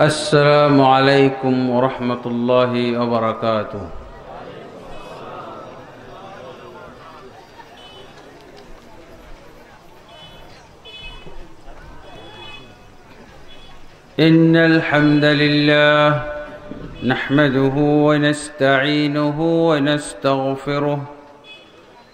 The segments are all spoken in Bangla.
السلام عليكم ورحمة الله وبركاته إن الحمد لله نحمده ونستعينه ونستغفره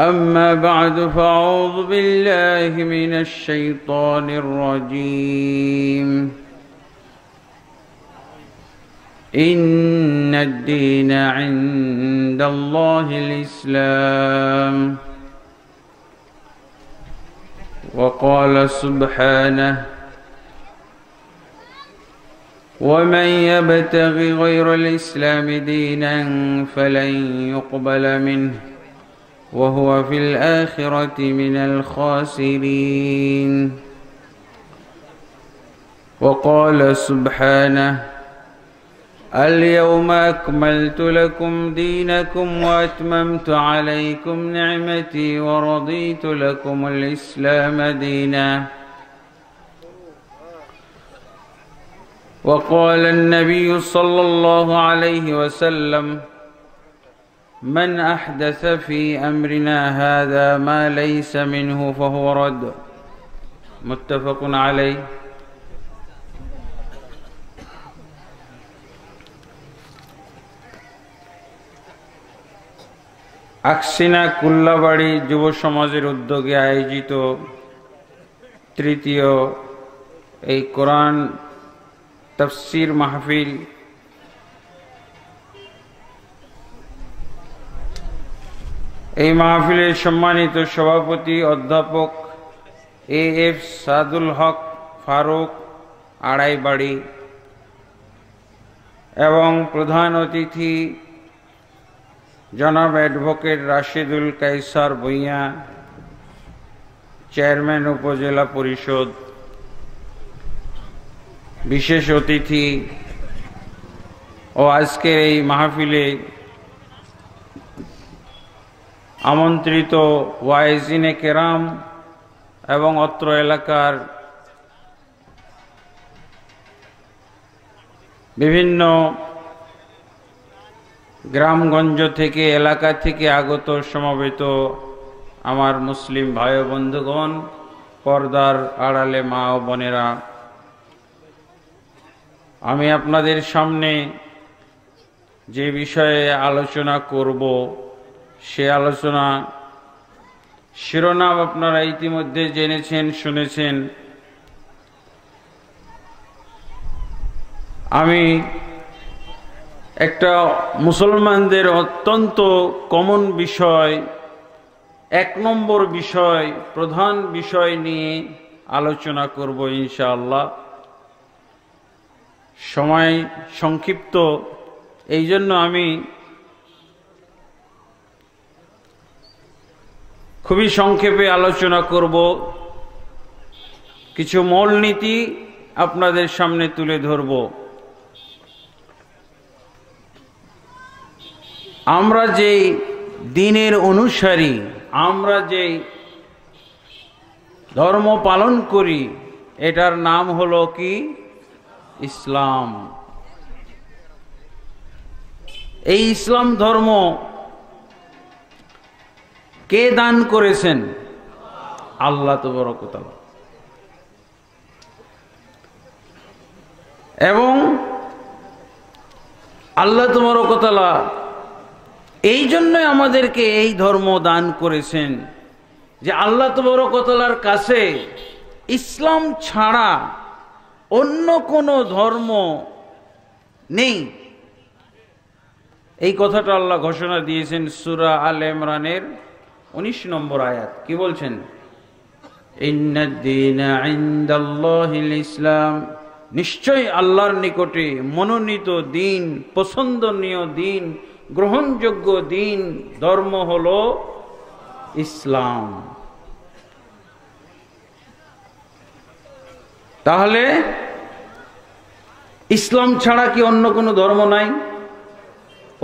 أما بعد فأعوذ بالله من الشيطان الرجيم إن الدين عند الله الإسلام وقال سبحانه ومن يبتغي غير الإسلام دينا فلن يقبل منه وهو في الآخرة من الخاسرين وقال سبحانه اليوم أكملت لكم دينكم وأتممت عليكم نعمتي ورضيت لكم الإسلام دينا وقال النبي صلى الله عليه وسلم من أحدث في أمرنا هذا ما ليس منه فهو رد متفق عليه أكسنا كل بڑي جو شمازر الدوغي آئي جي تو تريتيو اي قرآن تفسير محفيل এই মাহফিলের সম্মানিত সভাপতি অধ্যাপক এ এফ সাদুল হক ফারুক আড়াইবাড়ি এবং প্রধান অতিথি জনাব অ্যাডভোকেট রাশিদুল কাইসার ভূঁইয়া চেয়ারম্যান উপজেলা পরিষদ বিশেষ অতিথি ও আজকের এই মাহফিলে আমন্ত্রিত ওয়াইজিনে কেরাম এবং অত্র এলাকার বিভিন্ন গ্রামগঞ্জ থেকে এলাকা থেকে আগত সমবেত আমার মুসলিম ভাই বন্ধুগণ পর্দার আড়ালে মা ও বোনেরা আমি আপনাদের সামনে যে বিষয়ে আলোচনা করব সে আলোচনা শিরোনাম আপনারা ইতিমধ্যে জেনেছেন শুনেছেন আমি একটা মুসলমানদের অত্যন্ত কমন বিষয় এক নম্বর বিষয় প্রধান বিষয় নিয়ে আলোচনা করব ইনশাআল্লাহ সময় সংক্ষিপ্ত এই জন্য আমি খুবই সংক্ষেপে আলোচনা করব কিছু মূলনীতি আপনাদের সামনে তুলে ধরব আমরা যে দিনের অনুসারী আমরা যে ধর্ম পালন করি এটার নাম হলো কি ইসলাম এই ইসলাম ধর্ম কে দান করেছেন আল্লাহ তো বড় কোথাও এবং আল্লাহ তোমার কতলা এই জন্যই আমাদেরকে এই ধর্ম দান করেছেন যে আল্লাহ তোমার কতলার কাছে ইসলাম ছাড়া অন্য কোনো ধর্ম নেই এই কথাটা আল্লাহ ঘোষণা দিয়েছেন সুরা আল ইমরানের উনিশ নম্বর আয়াত কি বলছেন ইসলাম নিশ্চয় আল্লাহর নিকটে মনোনীত দিন পছন্দনীয় দিন গ্রহণযোগ্য দিন ধর্ম হল ইসলাম তাহলে ইসলাম ছাড়া কি অন্য কোনো ধর্ম নাই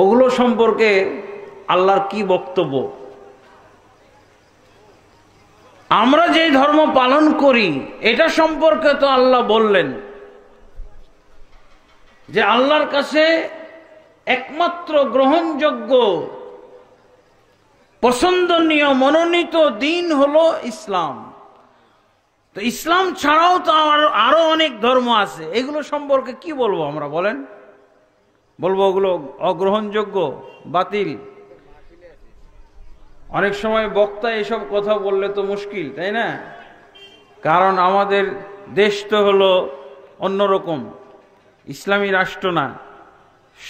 ওগুলো সম্পর্কে আল্লাহর কি বক্তব্য আমরা যে ধর্ম পালন করি এটা সম্পর্কে তো আল্লাহ বললেন যে আল্লাহর কাছে একমাত্র গ্রহণযোগ্য পছন্দনীয় মনোনীত দিন হলো ইসলাম তো ইসলাম ছাড়াও তো আরো অনেক ধর্ম আছে এগুলো সম্পর্কে কি বলবো আমরা বলেন বলবো ওগুলো অগ্রহণযোগ্য বাতিল অনেক সময় বক্তা এসব কথা বললে তো মুশকিল তাই না কারণ আমাদের দেশ তো হলো অন্যরকম ইসলামী রাষ্ট্র না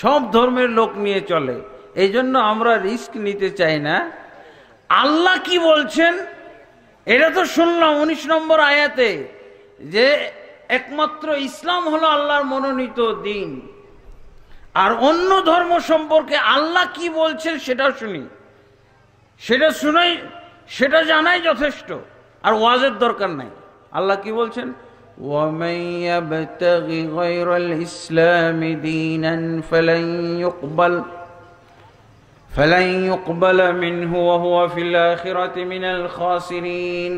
সব ধর্মের লোক নিয়ে চলে এই জন্য আমরা রিস্ক নিতে চাই না আল্লাহ কি বলছেন এটা তো শুনলাম উনিশ নম্বর আয়াতে যে একমাত্র ইসলাম হলো আল্লাহর মনোনীত দিন আর অন্য ধর্ম সম্পর্কে আল্লাহ কি বলছেন সেটাও শুনি সেটা শুনেই সেটা জানাই যথেষ্ট আর ওয়াজের দরকার নাই আল্লাহ কি বলছেন ومن يبتغ غير الإسلام دينا فلن يقبل فلن يقبل منه وهو في الآخرة من الخاسرين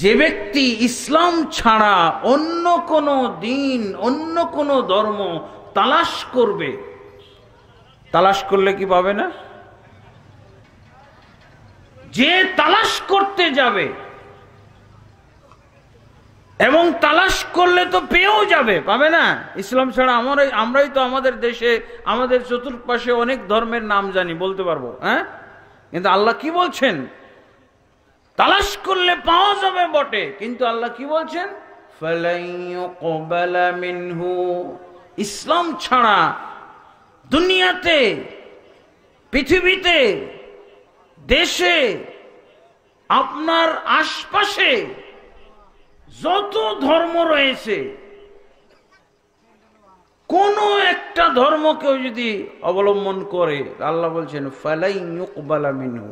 যে ব্যক্তি ইসলাম ছাড়া অন্য কোনো দিন অন্য কোনো ধর্ম তালাশ করবে তালাশ করলে কি পাবে না যে তালাশ করতে যাবে এবং তালাশ করলে তো পেয়েও যাবে পাবে না ইসলাম ছাড়া আমরাই আমরাই তো আমাদের দেশে আমাদের চতুর্পাশে অনেক ধর্মের নাম জানি বলতে পারবো হ্যাঁ কিন্তু আল্লাহ কি বলছেন তালাশ করলে পাওয়া যাবে বটে কিন্তু আল্লাহ কি বলছেন ইসলাম ছাড়া দুনিয়াতে পৃথিবীতে দেশে আপনার আশপাশে যত ধর্ম রয়েছে কোন একটা ধর্ম কেউ যদি অবলম্বন করে আল্লাহ বলছেন মিনহু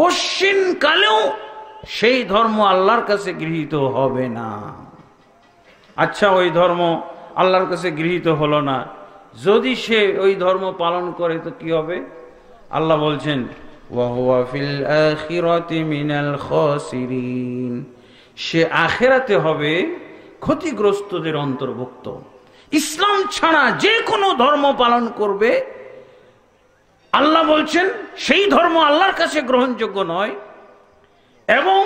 কশ্চিন কালেও সেই ধর্ম আল্লাহর কাছে গৃহীত হবে না আচ্ছা ওই ধর্ম আল্লাহর কাছে গৃহীত হলো না যদি সে ওই ধর্ম পালন করে তো কি হবে আল্লাহ বলছেন ওয়াহুয়া ফিল আখিরাতি মিনাল খাসিরিন সে আখেরাতে হবে ক্ষতিগ্রস্তদের অন্তর্ভুক্ত ইসলাম ছাড়া যে কোনো ধর্ম পালন করবে আল্লাহ বলছেন সেই ধর্ম আল্লাহর কাছে গ্রহণযোগ্য নয় এবং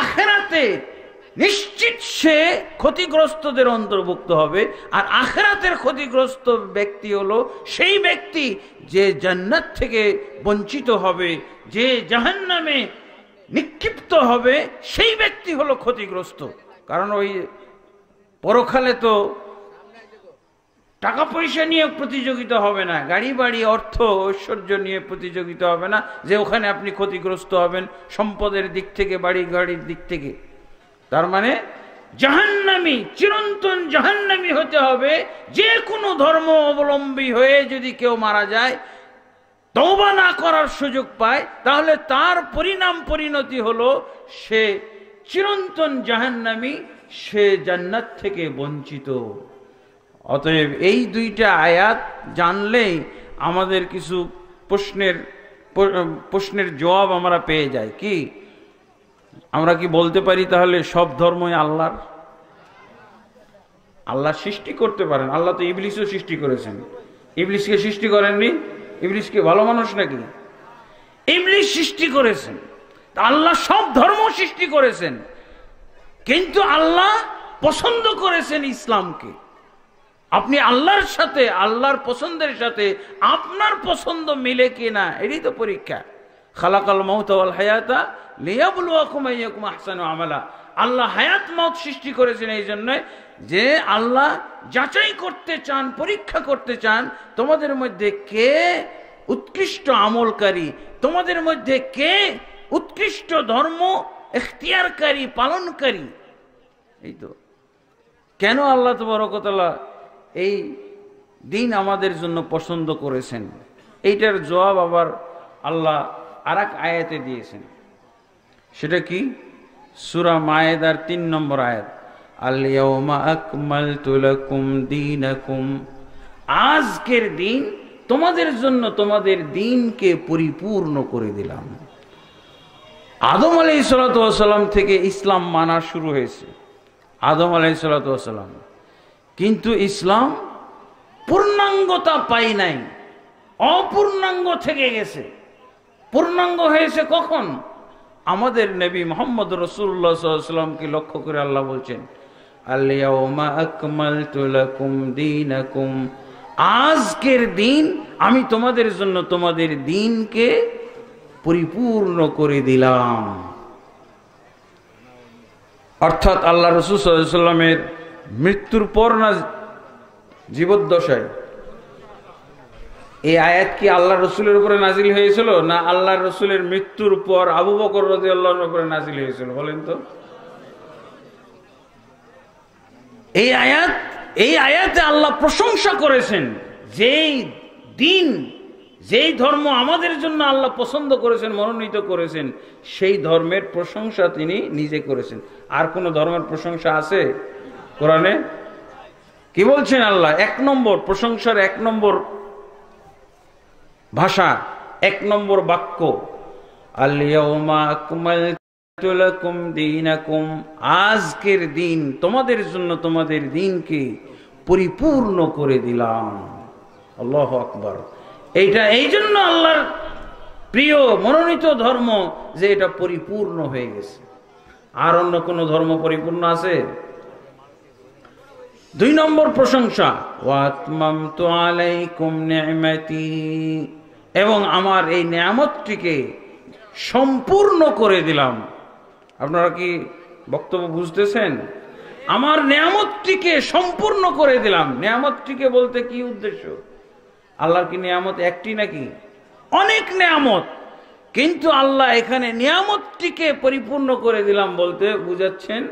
আখেরাতে নিশ্চিত সে ক্ষতিগ্রস্তদের অন্তর্ভুক্ত হবে আর আখরাতের ক্ষতিগ্রস্ত ব্যক্তি হলো সেই ব্যক্তি যে জান্নাত থেকে বঞ্চিত হবে যে জাহান্নামে নিক্ষিপ্ত হবে সেই ব্যক্তি হলো ক্ষতিগ্রস্ত কারণ ওই পরকালে তো টাকা পয়সা নিয়ে প্রতিযোগিতা হবে না গাড়ি বাড়ি অর্থ ঐশ্বর্য নিয়ে প্রতিযোগিতা হবে না যে ওখানে আপনি ক্ষতিগ্রস্ত হবেন সম্পদের দিক থেকে বাড়ি গাড়ির দিক থেকে তার মানে জাহান্নামি চিরন্তন জাহান্নামি হতে হবে যে কোনো ধর্ম অবলম্বী হয়ে যদি কেউ মারা যায় তবা না করার সুযোগ পায় তাহলে তার পরিণাম পরিণতি হল সে চিরন্তন জাহান্নামি সে জান্নাত থেকে বঞ্চিত অতএব এই দুইটা আয়াত জানলেই আমাদের কিছু প্রশ্নের প্রশ্নের জবাব আমরা পেয়ে যাই কি আমরা কি বলতে পারি তাহলে সব ধর্মই আল্লাহর আল্লাহ সৃষ্টি করতে পারেন আল্লাহ তো ইবলিশও সৃষ্টি করেছেন ইবলিশকে সৃষ্টি করেননি ইবলিশকে ভালো মানুষ নাকি ইবলিশ সৃষ্টি করেছেন আল্লাহ সব ধর্ম সৃষ্টি করেছেন কিন্তু আল্লাহ পছন্দ করেছেন ইসলামকে আপনি আল্লাহর সাথে আল্লাহর পছন্দের সাথে আপনার পছন্দ মিলে কিনা এটাই তো পরীক্ষা খালাকাল হায়াতা আল হায়াতা লিয়াবলুয়াকুমাইয়াকুম আহসানু আমালা আল্লাহ হায়াত মত সৃষ্টি করেছেন এই জন্য যে আল্লাহ যাচাই করতে চান পরীক্ষা করতে চান তোমাদের মধ্যে কে উৎকৃষ্ট আমলকারী তোমাদের মধ্যে কে উৎকৃষ্ট ধর্ম এখতিয়ারকারী পালনকারী এই তো কেন আল্লাহ তবরকতলা এই দিন আমাদের জন্য পছন্দ করেছেন এইটার জবাব আবার আল্লাহ আর আয়াতে দিয়েছেন সেটা কি সুরা মায়েদার তিন নম্বর আয়াত দিন আজকের দিন তোমাদের জন্য তোমাদের দিনকে পরিপূর্ণ করে দিলাম আদম আলাই সালাতাম থেকে ইসলাম মানা শুরু হয়েছে আদম আলাই সালাতাম কিন্তু ইসলাম পূর্ণাঙ্গতা পাই নাই অপূর্ণাঙ্গ থেকে গেছে পূর্ণাঙ্গ হয়েছে কখন আমাদের নবী মোহাম্মদ রসুল্লাহামকে লক্ষ্য করে আল্লাহ বলছেন আজকের দিন আমি তোমাদের জন্য তোমাদের দিনকে পরিপূর্ণ করে দিলাম অর্থাৎ আল্লাহ রসুলামের মৃত্যুর পর না জীবদ্দশায় এই আয়াত কি আল্লাহ রসুলের উপরে নাজিল হয়েছিল না আল্লাহ রসুলের মৃত্যুর পর আবু বকর রাজি আল্লাহর উপরে নাজিল হয়েছিল বলেন তো এই আয়াত এই আয়াতে আল্লাহ প্রশংসা করেছেন যেই দিন যেই ধর্ম আমাদের জন্য আল্লাহ পছন্দ করেছেন মনোনীত করেছেন সেই ধর্মের প্রশংসা তিনি নিজে করেছেন আর কোনো ধর্মের প্রশংসা আছে কোরআনে কি বলছেন আল্লাহ এক নম্বর প্রশংসার এক নম্বর ভাষা এক নম্বর বাক্য আজকের দিন তোমাদের জন্য তোমাদের দিনকে পরিপূর্ণ করে দিলাম আল্লাহ আকবর এইটা এই জন্য আল্লাহর প্রিয় মনোনীত ধর্ম যে এটা পরিপূর্ণ হয়ে গেছে আর অন্য কোনো ধর্ম পরিপূর্ণ আছে দুই নম্বর প্রশংসা তো আলাইকুম নেমাতি এবং আমার এই নিয়ামতটিকে সম্পূর্ণ করে দিলাম আপনারা কি বক্তব্য বুঝতেছেন আমার নিয়ামতটিকে সম্পূর্ণ করে দিলাম নিয়ামতটিকে বলতে কি উদ্দেশ্য আল্লাহর কি নিয়ামত একটি নাকি অনেক নিয়ামত কিন্তু আল্লাহ এখানে নিয়ামতটিকে পরিপূর্ণ করে দিলাম বলতে বুঝাচ্ছেন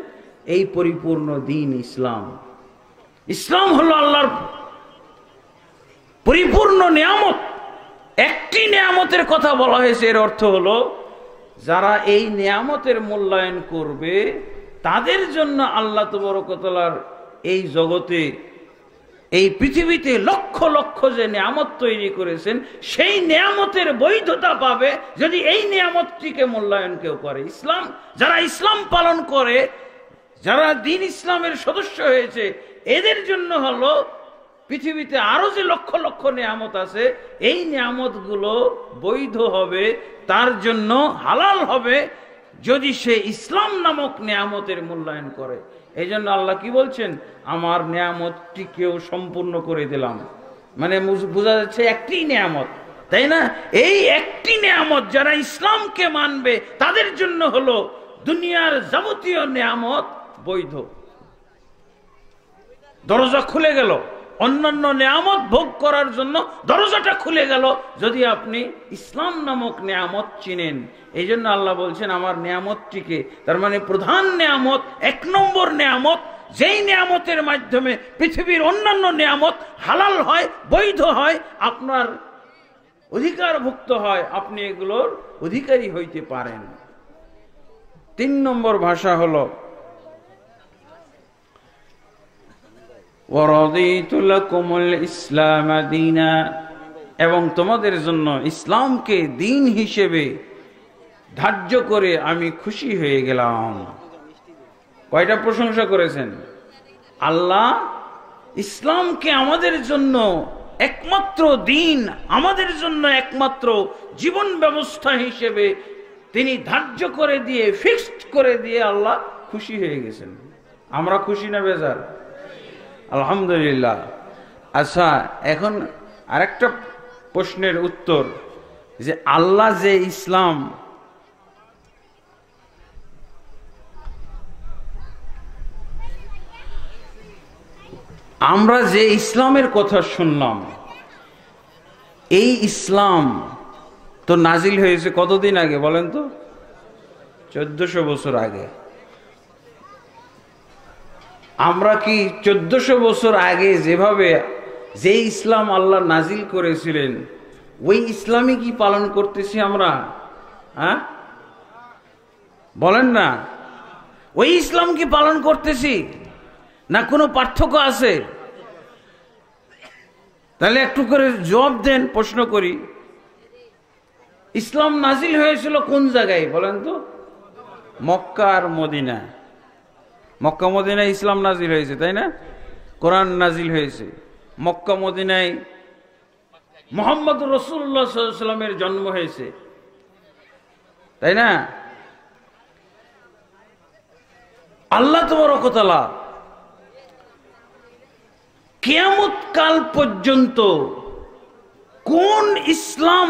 এই পরিপূর্ণ দিন ইসলাম ইসলাম হলো আল্লাহর পরিপূর্ণ নিয়ামত একটি নিয়ামতের কথা বলা হয়েছে এর অর্থ হলো যারা এই নিয়ামতের মূল্যায়ন করবে তাদের জন্য আল্লাহ তবরকতলার এই জগতে এই পৃথিবীতে লক্ষ লক্ষ যে নিয়ামত তৈরি করেছেন সেই নিয়ামতের বৈধতা পাবে যদি এই নিয়ামতটিকে মূল্যায়ন কেউ করে ইসলাম যারা ইসলাম পালন করে যারা দিন ইসলামের সদস্য হয়েছে এদের জন্য হলো পৃথিবীতে আরো যে লক্ষ লক্ষ নিয়ামত আছে এই নিয়ামতগুলো বৈধ হবে তার জন্য হালাল হবে যদি সে ইসলাম নামক নিয়ামতের মূল্যায়ন করে এই জন্য আল্লাহ কি বলছেন আমার নিয়ামতটিকেও সম্পূর্ণ করে দিলাম মানে বোঝা যাচ্ছে একটি নিয়ামত তাই না এই একটি নিয়ামত যারা ইসলামকে মানবে তাদের জন্য হলো দুনিয়ার যাবতীয় নিয়ামত বৈধ দরজা খুলে গেল অন্যান্য নেয়ামত ভোগ করার জন্য দরজাটা খুলে গেল যদি আপনি ইসলাম নামক নেয়ামত চিনেন এই জন্য আল্লাহ বলছেন আমার নেয়ামতটিকে তার মানে প্রধান নেয়ামত এক নম্বর নেয়ামত যেই নেয়ামতের মাধ্যমে পৃথিবীর অন্যান্য নেয়ামত হালাল হয় বৈধ হয় আপনার অধিকারভুক্ত হয় আপনি এগুলোর অধিকারী হইতে পারেন তিন নম্বর ভাষা হলো এবং তোমাদের জন্য ইসলামকে দিন হিসেবে ধার্য করে আমি খুশি হয়ে গেলাম কয়টা প্রশংসা করেছেন আল্লাহ ইসলামকে আমাদের জন্য একমাত্র দিন আমাদের জন্য একমাত্র জীবন ব্যবস্থা হিসেবে তিনি ধার্য করে দিয়ে ফিক্সড করে দিয়ে আল্লাহ খুশি হয়ে গেছেন আমরা খুশি না বেজার আলহামদুলিল্লাহ আচ্ছা এখন আরেকটা প্রশ্নের উত্তর যে আল্লাহ যে ইসলাম আমরা যে ইসলামের কথা শুনলাম এই ইসলাম তো নাজিল হয়েছে কতদিন আগে বলেন তো চোদ্দশো বছর আগে আমরা কি চোদ্দশো বছর আগে যেভাবে যে ইসলাম আল্লাহ নাজিল করেছিলেন ওই ইসলামই কি পালন করতেছি আমরা হ্যাঁ বলেন না ওই ইসলাম কি পালন করতেছি না কোনো পার্থক্য আছে তাহলে একটু করে জবাব দেন প্রশ্ন করি ইসলাম নাজিল হয়েছিল কোন জায়গায় বলেন তো মক্কা আর মদিনা মক্কা মদিনায় ইসলাম নাজিল হয়েছে তাই না কোরআন নাজিল হয়েছে মক্কা মদিনায় মোহাম্মদ রসুল্লাহামের জন্ম হয়েছে তাই না আল্লাহ তোমার অকতলা কেয়ামত কাল পর্যন্ত কোন ইসলাম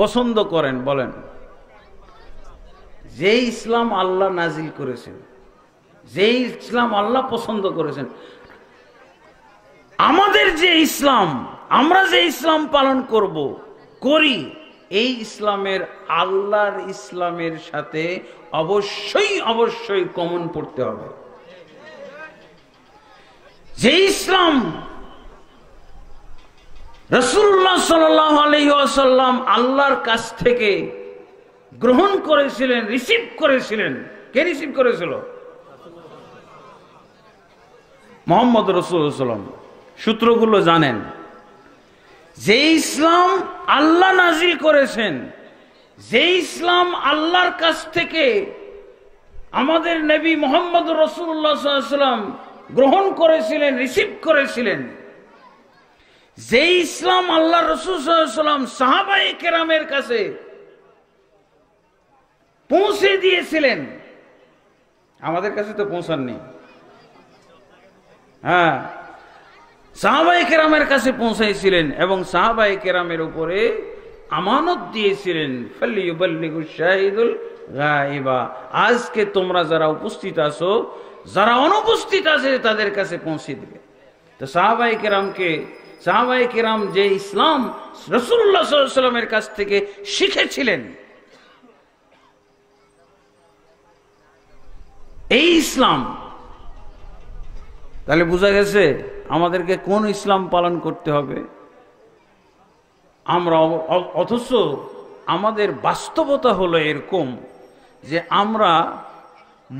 পছন্দ করেন বলেন যে ইসলাম আল্লাহ নাজিল করেছেন যে ইসলাম আল্লাহ পছন্দ করেছেন আমাদের যে ইসলাম আমরা যে ইসলাম পালন করব করি এই ইসলামের আল্লাহর ইসলামের সাথে অবশ্যই অবশ্যই কমন পড়তে হবে যে ইসলাম রসুল্লাহ আলহ্লাম আল্লাহর কাছ থেকে গ্রহণ করেছিলেন রিসিভ করেছিলেন কে রিসিভ করেছিল মোহাম্মদ রসুলাম সূত্রগুলো জানেন যে ইসলাম আল্লাহ নাজিল করেছেন যে ইসলাম আল্লাহর কাছ থেকে আমাদের নবী মোহাম্মদ রসুল্লাহাম গ্রহণ করেছিলেন রিসিভ করেছিলেন যে ইসলাম আল্লাহ রসুলাম সাহাবাই কেরামের কাছে পৌঁছে দিয়েছিলেন আমাদের কাছে তো পৌঁছাননি হ্যাঁ সাহাবাই কেরামের কাছে পৌঁছাইছিলেন এবং সাহাবাই কেরামের উপরে আমানত দিয়েছিলেন আজকে তোমরা যারা উপস্থিত আছো যারা অনুপস্থিত আছে তাদের কাছে পৌঁছে দিবে তো সাহাবাই কেরামকে সাহাবাই কেরাম যে ইসলাম রসুল্লাহামের কাছ থেকে শিখেছিলেন এই ইসলাম তাহলে বোঝা গেছে আমাদেরকে কোন ইসলাম পালন করতে হবে আমরা অথচ আমাদের বাস্তবতা হলো এরকম যে আমরা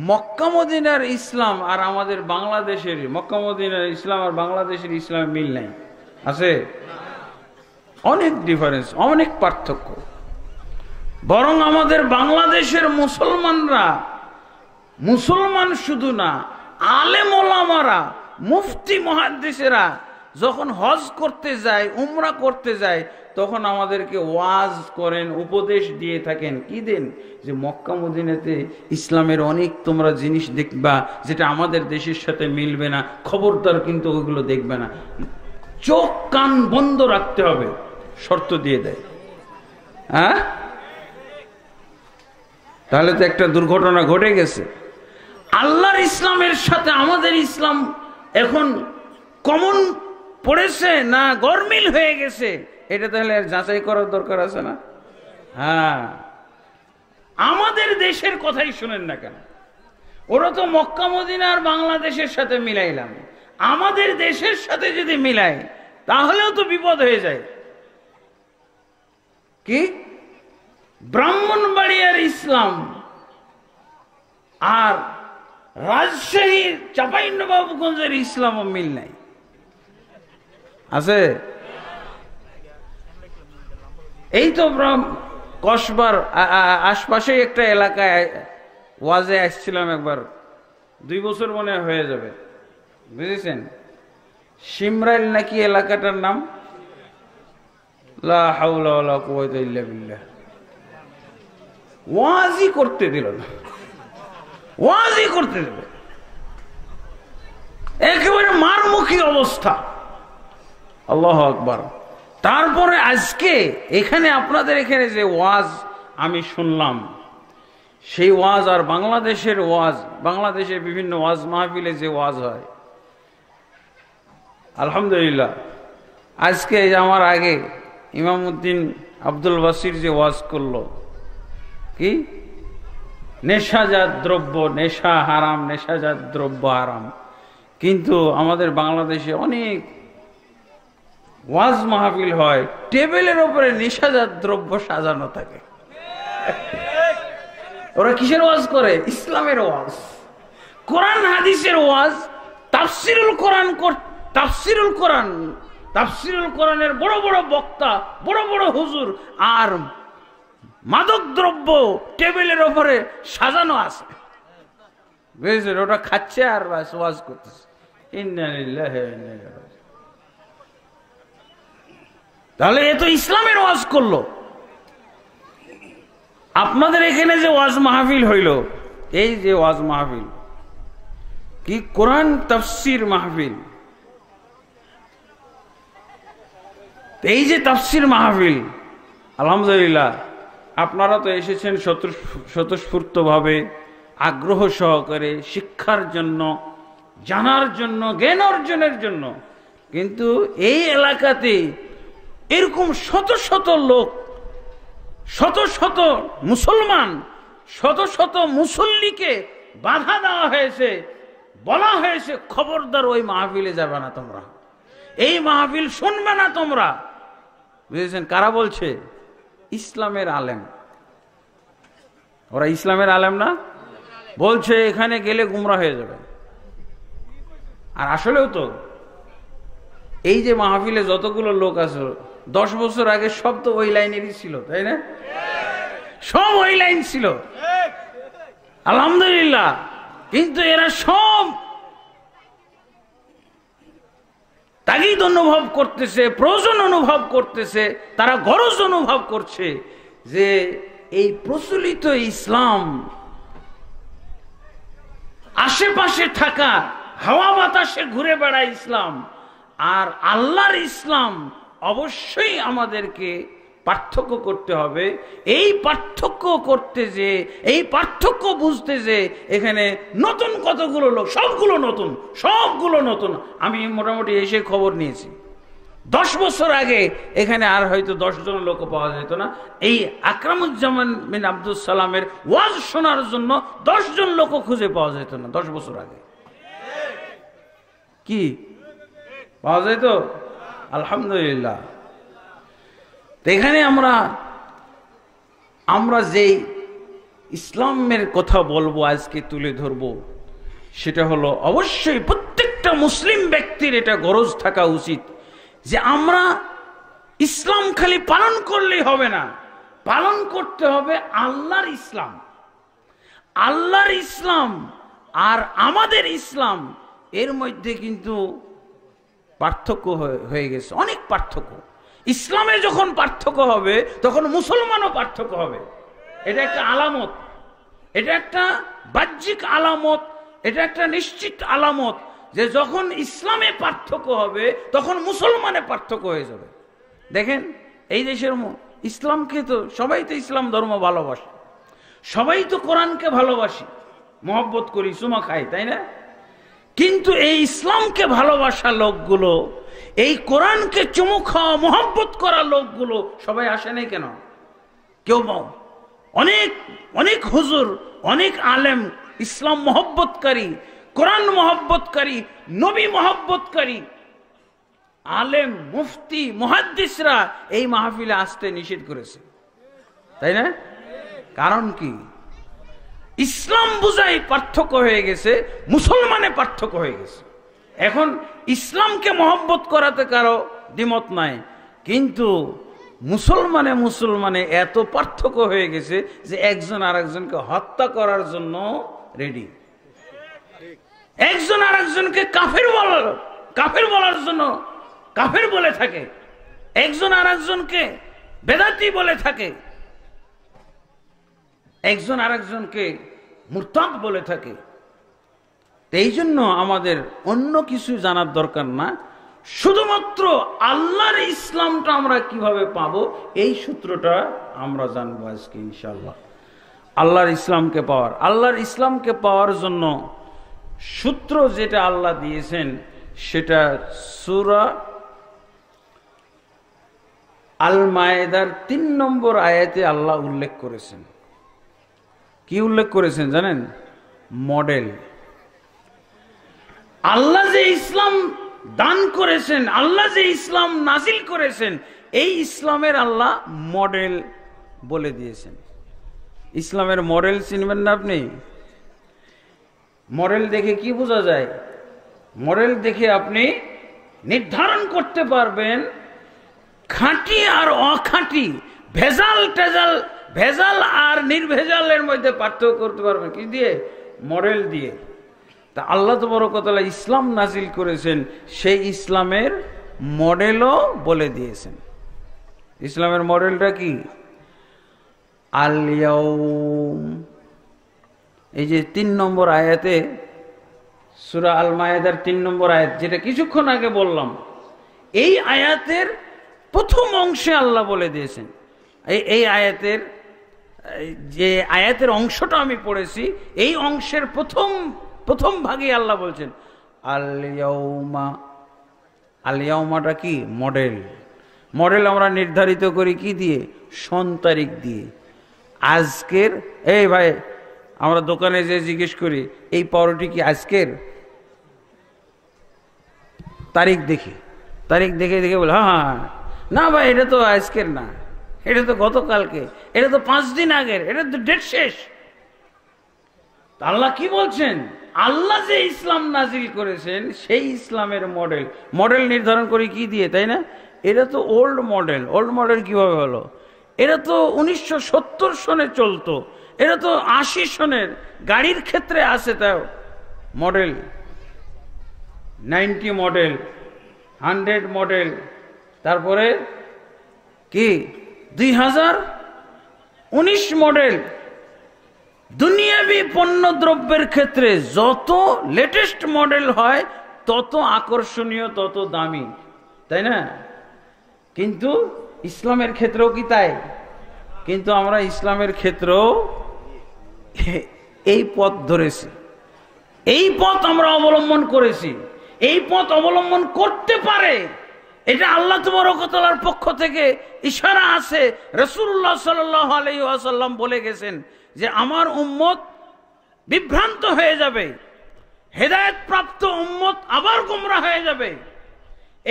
মক্কামদিনার ইসলাম আর আমাদের বাংলাদেশের মক্কামদিনার ইসলাম আর বাংলাদেশের ইসলাম মিল নাই আছে অনেক ডিফারেন্স অনেক পার্থক্য বরং আমাদের বাংলাদেশের মুসলমানরা মুসলমান শুধু না আলেমারা মুফতি মহাদ্দেশেরা যখন হজ করতে যায় উমরা করতে যায় তখন আমাদেরকে ওয়াজ করেন উপদেশ দিয়ে থাকেন কি দেন যে মক্কা মদিনাতে ইসলামের অনেক তোমরা জিনিস দেখবা যেটা আমাদের দেশের সাথে মিলবে না খবরদার কিন্তু ওইগুলো দেখবে না চোখ কান বন্ধ রাখতে হবে শর্ত দিয়ে দেয় হ্যাঁ তাহলে তো একটা দুর্ঘটনা ঘটে গেছে আল্লাহর ইসলামের সাথে আমাদের ইসলাম এখন কমন পড়েছে না গরমিল হয়ে গেছে এটা তাহলে যাচাই করার দরকার আছে না হ্যাঁ আমাদের দেশের কথাই শুনেন না কেন ওরা তো মক্কা মদিনার বাংলাদেশের সাথে মিলাইলাম আমাদের দেশের সাথে যদি মিলাই তাহলেও তো বিপদ হয়ে যায় কি ব্রাহ্মণবাড়িয়ার ইসলাম আর রাজশাহীর চাপাইনবাবগঞ্জের ইসলাম মিল নাই আছে এই তো কসবার আশপাশে একটা এলাকায় ওয়াজে আসছিলাম একবার দুই বছর মনে হয়ে যাবে বুঝেছেন সিমরাইল নাকি এলাকাটার নাম ওয়াজি করতে দিল না ওয়াজি করতে দেবে একেবারে মারমুখী অবস্থা আল্লাহ আকবর তারপরে আজকে এখানে আপনাদের এখানে যে ওয়াজ আমি শুনলাম সেই ওয়াজ আর বাংলাদেশের ওয়াজ বাংলাদেশের বিভিন্ন ওয়াজ মাহফিলে যে ওয়াজ হয় আলহামদুলিল্লাহ আজকে আমার আগে ইমামউদ্দিন আব্দুল বাসির যে ওয়াজ করলো কি নেশাজাত দ্রব্য নেশা হারাম নেশাজাত দ্রব্য হারাম কিন্তু আমাদের বাংলাদেশে অনেক ওয়াজ মাহফিল হয় টেবিলের উপরে নেশাজাত দ্রব্য সাজানো থাকে ওরা কিসের ওয়াজ করে ইসলামের ওয়াজ কোরআন হাদিসের ওয়াজ তাফসিরুল কোরআন তাফসিরুল কোরআন তাফসিরুল কোরআনের বড় বড় বক্তা বড় বড় হুজুর আর মাদক দ্রব্য টেবিলের ওপরে সাজানো আছে বুঝেছেন ওটা খাচ্ছে আর ওয়াজ করতেছে তাহলে এ তো ইসলামের ওয়াজ করলো আপনাদের এখানে যে ওয়াজ মাহফিল হইল এই যে ওয়াজ মাহফিল কি কোরআন তফসির মাহফিল এই যে তফসির মাহফিল আলহামদুলিল্লাহ আপনারা তো এসেছেন স্বতঃস্ফূর্তভাবে আগ্রহ সহকারে শিক্ষার জন্য জানার জন্য জ্ঞান অর্জনের জন্য কিন্তু এই এলাকাতে এরকম শত শত লোক শত শত মুসলমান শত শত মুসল্লিকে বাধা দেওয়া হয়েছে বলা হয়েছে খবরদার ওই মাহফিলে যাবে না তোমরা এই মাহফিল শুনবে না তোমরা বুঝেছেন কারা বলছে ইসলামের আলেম ওরা ইসলামের আলেম না বলছে এখানে গেলে গুমরা হয়ে যাবে আর আসলেও তো এই যে মাহফিলে যতগুলো লোক আছে দশ বছর আগে সব তো ওই লাইনেরই ছিল তাই না সব ওই লাইন ছিল আলহামদুলিল্লাহ কিন্তু এরা সব তাগিদ অনুভব করতেছে প্রয়োজন অনুভব করতেছে তারা গরজ অনুভব করছে যে এই প্রচলিত ইসলাম আশেপাশে থাকা হাওয়া বাতাসে ঘুরে বেড়ায় ইসলাম আর আল্লাহর ইসলাম অবশ্যই আমাদেরকে পার্থক্য করতে হবে এই পার্থক্য করতে যে এই পার্থক্য বুঝতে যে এখানে নতুন কতগুলো লোক সবগুলো নতুন সবগুলো নতুন আমি মোটামুটি এসে খবর নিয়েছি দশ বছর আগে এখানে আর হয়তো জন লোক পাওয়া যেত না এই আকরামুজ্জামান বিন আব্দুল সালামের ওয়াজ শোনার জন্য জন লোক খুঁজে পাওয়া যেত না দশ বছর আগে কি পাওয়া যেত আলহামদুলিল্লাহ এখানে আমরা আমরা যে ইসলামের কথা বলবো আজকে তুলে ধরব সেটা হলো অবশ্যই প্রত্যেকটা মুসলিম ব্যক্তির এটা গরজ থাকা উচিত যে আমরা ইসলাম খালি পালন করলেই হবে না পালন করতে হবে আল্লাহর ইসলাম আল্লাহর ইসলাম আর আমাদের ইসলাম এর মধ্যে কিন্তু পার্থক্য হয়ে গেছে অনেক পার্থক্য ইসলামে যখন পার্থক্য হবে তখন মুসলমানও পার্থক্য হবে এটা একটা আলামত এটা একটা বাহ্যিক আলামত এটা একটা নিশ্চিত আলামত যে যখন ইসলামে পার্থক্য হবে তখন মুসলমানে পার্থক্য হয়ে যাবে দেখেন এই দেশের ইসলামকে তো সবাই তো ইসলাম ধর্ম ভালোবাসে সবাই তো কোরআনকে ভালোবাসি মহব্বত করি সুমা খাই তাই না কিন্তু এই ইসলামকে ভালোবাসা লোকগুলো এই কোরআনকে চুমু খাওয়া মোহাম্মত করা লোকগুলো সবাই আসে নাই কেন কেউ অনেক অনেক হুজুর অনেক আলেম ইসলাম মহব্বতকারী কোরআন মহব্বতকারী নবী মহব্বতকারী আলেম মুফতি মহাদ্দিসরা এই মাহফিলে আসতে নিষেধ করেছে তাই না কারণ কি ইসলাম বুঝাই পার্থক্য হয়ে গেছে মুসলমানে পার্থক্য হয়ে গেছে এখন ইসলামকে মহব্বত করাতে কারো দ্বিমত নাই কিন্তু মুসলমানে মুসলমানে এত পার্থক্য হয়ে গেছে যে একজন আর একজনকে হত্যা করার জন্য রেডি একজন আর একজনকে কাফের বলার কাফের বলার জন্য কাফের বলে থাকে একজন আর একজনকে বেদাতি বলে থাকে একজন আর একজনকে মূর্তাব বলে থাকে এই জন্য আমাদের অন্য কিছু জানার দরকার না শুধুমাত্র আল্লাহর ইসলামটা আমরা কিভাবে পাব এই সূত্রটা আমরা জানবো আজকে ইনশাল্লাহ আল্লাহর ইসলামকে পাওয়ার আল্লাহর ইসলামকে পাওয়ার জন্য সূত্র যেটা আল্লাহ দিয়েছেন সেটা সুরা আল মায়েদার তিন নম্বর আয়াতে আল্লাহ উল্লেখ করেছেন কি উল্লেখ করেছেন জানেন মডেল আল্লাহ যে ইসলাম দান করেছেন আল্লাহ যে ইসলাম নাজিল করেছেন এই ইসলামের আল্লাহ মডেল বলে দিয়েছেন ইসলামের মডেল চিনবেন না আপনি মডেল দেখে কি বোঝা যায় মডেল দেখে আপনি নির্ধারণ করতে পারবেন খাঁটি আর অখাঁটি ভেজাল টেজাল ভেজাল আর নির্ভেজালের মধ্যে পার্থক্য করতে পারবেন কি দিয়ে মডেল দিয়ে তা আল্লাহ তবরকতলা ইসলাম নাজিল করেছেন সেই ইসলামের মডেলও বলে দিয়েছেন ইসলামের মডেলটা কি আলিয়াউম এই যে তিন নম্বর আয়াতে সুরা আল মায়াদার তিন নম্বর আয়াত যেটা কিছুক্ষণ আগে বললাম এই আয়াতের প্রথম অংশে আল্লাহ বলে দিয়েছেন এই এই আয়াতের যে আয়াতের অংশটা আমি পড়েছি এই অংশের প্রথম প্রথম ভাগে আল্লাহ বলছেন আলিয়াউমা আলিয়াউমাটা কি মডেল মডেল আমরা নির্ধারিত করি কি দিয়ে সন তারিখ দিয়ে আজকের এই ভাই আমরা দোকানে যে জিজ্ঞেস করি এই পরটি কি আজকের তারিখ দেখি তারিখ দেখে দেখে বলে হ্যাঁ, হ্যাঁ, হ্যাঁ না ভাই এটা তো আজকের না এটা তো গতকালকে এটা তো পাঁচ দিন আগের এটা তো ডেট শেষ আল্লাহ কি বলছেন আল্লাহ যে ইসলাম নাজিল করেছেন সেই ইসলামের মডেল মডেল নির্ধারণ করি কি দিয়ে তাই না এটা তো ওল্ড মডেল ওল্ড মডেল কিভাবে হলো এটা তো উনিশশো সনে চলতো এটা তো আশি সনের গাড়ির ক্ষেত্রে আছে তাও model ninety model hundred model তারপরে কি দুই হাজার উনিশ মডেল দুনিয়াবি পণ্য দ্রব্যের ক্ষেত্রে যত লেটেস্ট মডেল হয় তত আকর্ষণীয় তত দামি তাই না কিন্তু ইসলামের ক্ষেত্রেও কি তাই কিন্তু আমরা ইসলামের ক্ষেত্রেও এই পথ ধরেছি এই পথ আমরা অবলম্বন করেছি এই পথ অবলম্বন করতে পারে এটা আল্লাহ তোমার পক্ষ থেকে ইশারা আছে রসুল্লাহ সাল্লাহ আলাই আসাল্লাম বলে গেছেন যে আমার উম্মত বিভ্রান্ত হয়ে যাবে হেদায়ত প্রাপ্ত উম্মত আবার গুমরা হয়ে যাবে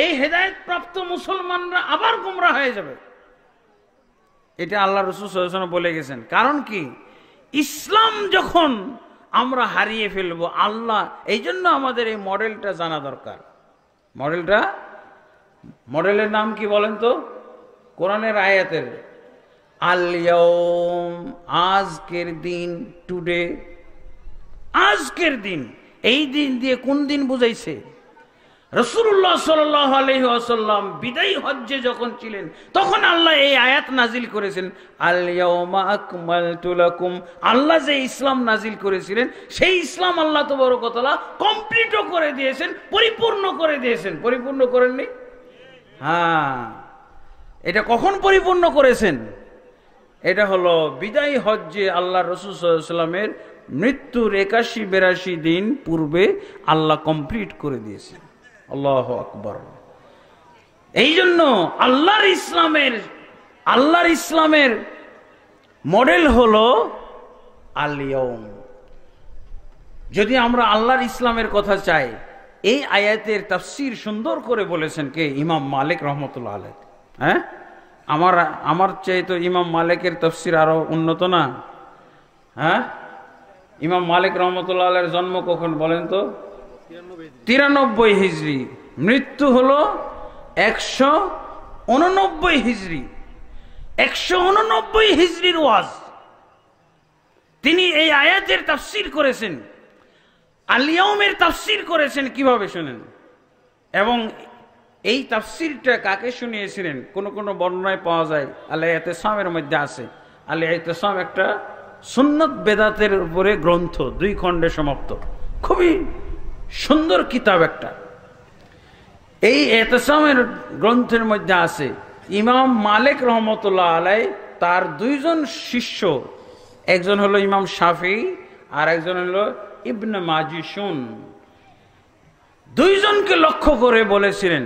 এই হেদায়ত প্রাপ্ত মুসলমানরা আবার গুমরা হয়ে যাবে এটা আল্লাহ রসুল সহসনা বলে গেছেন কারণ কি ইসলাম যখন আমরা হারিয়ে ফেলবো আল্লাহ এই জন্য আমাদের এই মডেলটা জানা দরকার মডেলটা মডেলের নাম কি বলেন তো কোরআনের আয়াতের আলিয়ম আজকের দিন টুডে আজকের দিন এই দিন দিয়ে কোন দিন বুঝাইছে রসুল্লাহ সাল্লাহ আলহিহাসাল্লাম বিদায়ী হজ্জে যখন ছিলেন তখন আল্লাহ এই আয়াত নাজিল করেছেন আল্লাহমাকুম আল্লাহ যে ইসলাম নাজিল করেছিলেন সেই ইসলাম আল্লাহ তো বড় কতলা কমপ্লিটও করে দিয়েছেন পরিপূর্ণ করে দিয়েছেন পরিপূর্ণ করেননি হ্যাঁ এটা কখন পরিপূর্ণ করেছেন এটা হলো বিদায়ী হজ্জে আল্লাহ রসুলামের মৃত্যুর একাশি বেরাশি দিন পূর্বে আল্লাহ কমপ্লিট করে দিয়েছেন আল্লাহ আকবর এই জন্য আল্লাহর ইসলামের আল্লাহর ইসলামের মডেল হল আলিয়ম যদি আমরা আল্লাহর ইসলামের কথা চাই এই আয়াতের তাফসির সুন্দর করে বলেছেন কে ইমাম মালিক রহমতুল্লাহ আলহ হ্যাঁ আমার আমার চেয়ে তো ইমাম মালিকের তফসির আরো উন্নত না হ্যাঁ ইমাম মালিক রহমতুল্লাহ জন্ম কখন বলেন তো তিরানব্বই হিজড়ি মৃত্যু হলো একশো উননব্বই হিজড়ি একশো উননব্বই হিজড়ির ওয়াজ তিনি এই আয়াতের তাফসির করেছেন আলিয়াউমের তাফসির করেছেন কিভাবে শোনেন এবং এই তাফসিরটা কাকে শুনিয়েছিলেন কোন কোন বর্ণনায় পাওয়া যায় আল্লাহ এতেসামের মধ্যে আছে আল্লাহ এতেসাম একটা সুন্নত বেদাতের উপরে গ্রন্থ দুই খণ্ডে সমাপ্ত খুবই সুন্দর কিতাব একটা এই এতেসামের গ্রন্থের মধ্যে আছে ইমাম মালিক রহমতুল্লাহ আলাই তার দুইজন শিষ্য একজন হলো ইমাম শাফি আর একজন হলো ইবনে মাজিসুন দুইজনকে লক্ষ্য করে বলেছিলেন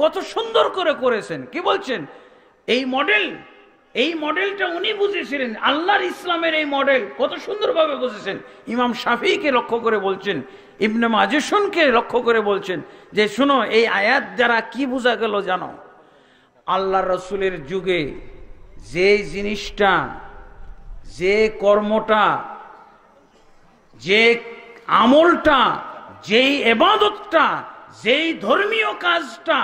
কত সুন্দর করে করেছেন কি বলছেন এই মডেল এই মডেলটা উনি বুঝেছিলেন আল্লাহর ইসলামের এই মডেল কত সুন্দরভাবে বুঝেছেন ইমাম শাফিকে লক্ষ্য করে বলছেন ইবনে মাজেসনকে লক্ষ্য করে বলছেন যে শুনো এই আয়াত দ্বারা কি বোঝা গেল জানো আল্লাহ রসুলের যুগে যে জিনিসটা যে কর্মটা যে আমলটা যেই এবাদতটা যেই ধর্মীয় কাজটা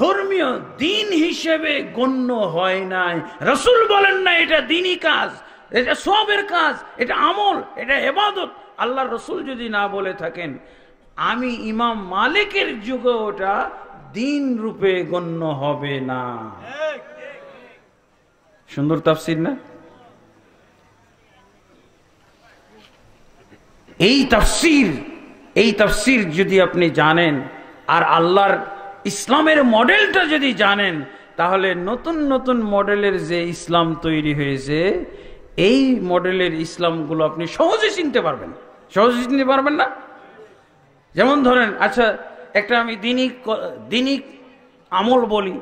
ধর্মীয় দিন হিসেবে গণ্য হয় নাই রসুল বলেন না এটা দিনই কাজ এটা সবের কাজ এটা আমল এটা এবাদত আল্লাহ রসুল যদি না বলে থাকেন আমি ইমাম মালিকের যুগে ওটা দিন রূপে গণ্য হবে না সুন্দর তাফসির না এই তাফসির এই তফসির যদি আপনি জানেন আর আল্লাহর ইসলামের মডেলটা যদি জানেন তাহলে নতুন নতুন মডেলের যে ইসলাম তৈরি হয়েছে এই মডেলের ইসলামগুলো আপনি সহজে চিনতে পারবেন সহজে চিনতে পারবেন না যেমন ধরেন আচ্ছা একটা আমি দিনিক দিনিক আমল বলি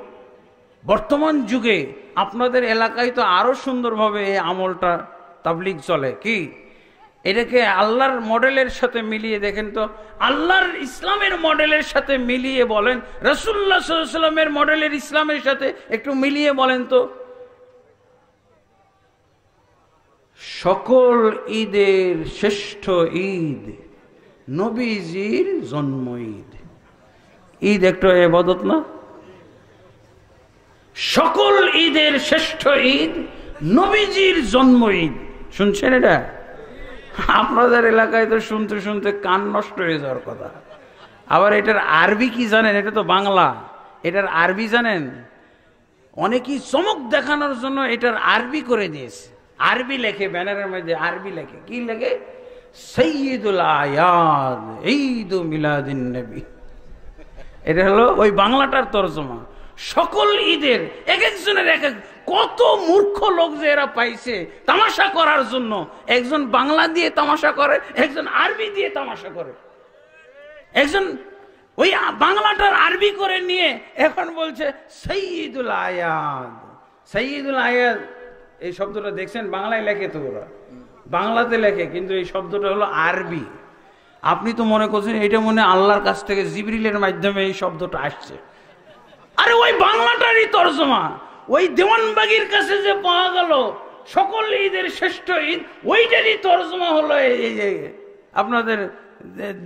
বর্তমান যুগে আপনাদের এলাকায় তো আরও সুন্দরভাবে এই আমলটা তাবলিক চলে কি এটাকে আল্লাহর মডেলের সাথে মিলিয়ে দেখেন তো আল্লাহর ইসলামের মডেলের সাথে মিলিয়ে বলেন রসুল্লা সাল্লামের মডেলের ইসলামের সাথে একটু মিলিয়ে বলেন তো সকল ঈদের শ্রেষ্ঠ ঈদ নবীজির জন্ম ঈদ ঈদ একটু এবাদত না সকল ঈদের শ্রেষ্ঠ ঈদ নবীজির জন্ম ঈদ শুনছেন এটা আপনাদের এলাকায় তো শুনতে শুনতে কান নষ্ট হয়ে যাওয়ার কথা আবার এটার আরবি কি জানেন এটা তো বাংলা এটার আরবি জানেন অনেকেই চমক দেখানোর জন্য এটার আরবি করে দিয়েছে আরবি লেখে ব্যানারের মধ্যে আরবি লেখে কি লেখে সৈয়দুল আয়াদ দু মিলাদিন নবী এটা হলো ওই বাংলাটার তরজমা সকল ঈদের এক একজনের এক এক কত মূর্খ লোক যে এরা পাইছে তামাশা করার জন্য একজন বাংলা দিয়ে তামাশা করে একজন আরবি দিয়ে তামাশা করে একজন ওই বাংলাটার আরবি করে নিয়ে এখন বলছে সঈদুল আয়াদ সঈদুল আয়াদ এই শব্দটা দেখছেন বাংলায় লেখে তো ওরা বাংলাতে লেখে কিন্তু এই শব্দটা হলো আরবি আপনি তো মনে করছেন এটা মনে আল্লাহর কাছ থেকে জিবরিলের মাধ্যমে এই শব্দটা আসছে আরে ওই বাংলাটারই তর্জমা ওই দেওয়ানবাগির কাছে যে পাওয়া গেল সকল ঈদের শ্রেষ্ঠ ঈদ ওইটারই তর্জমা হলো এই যে আপনাদের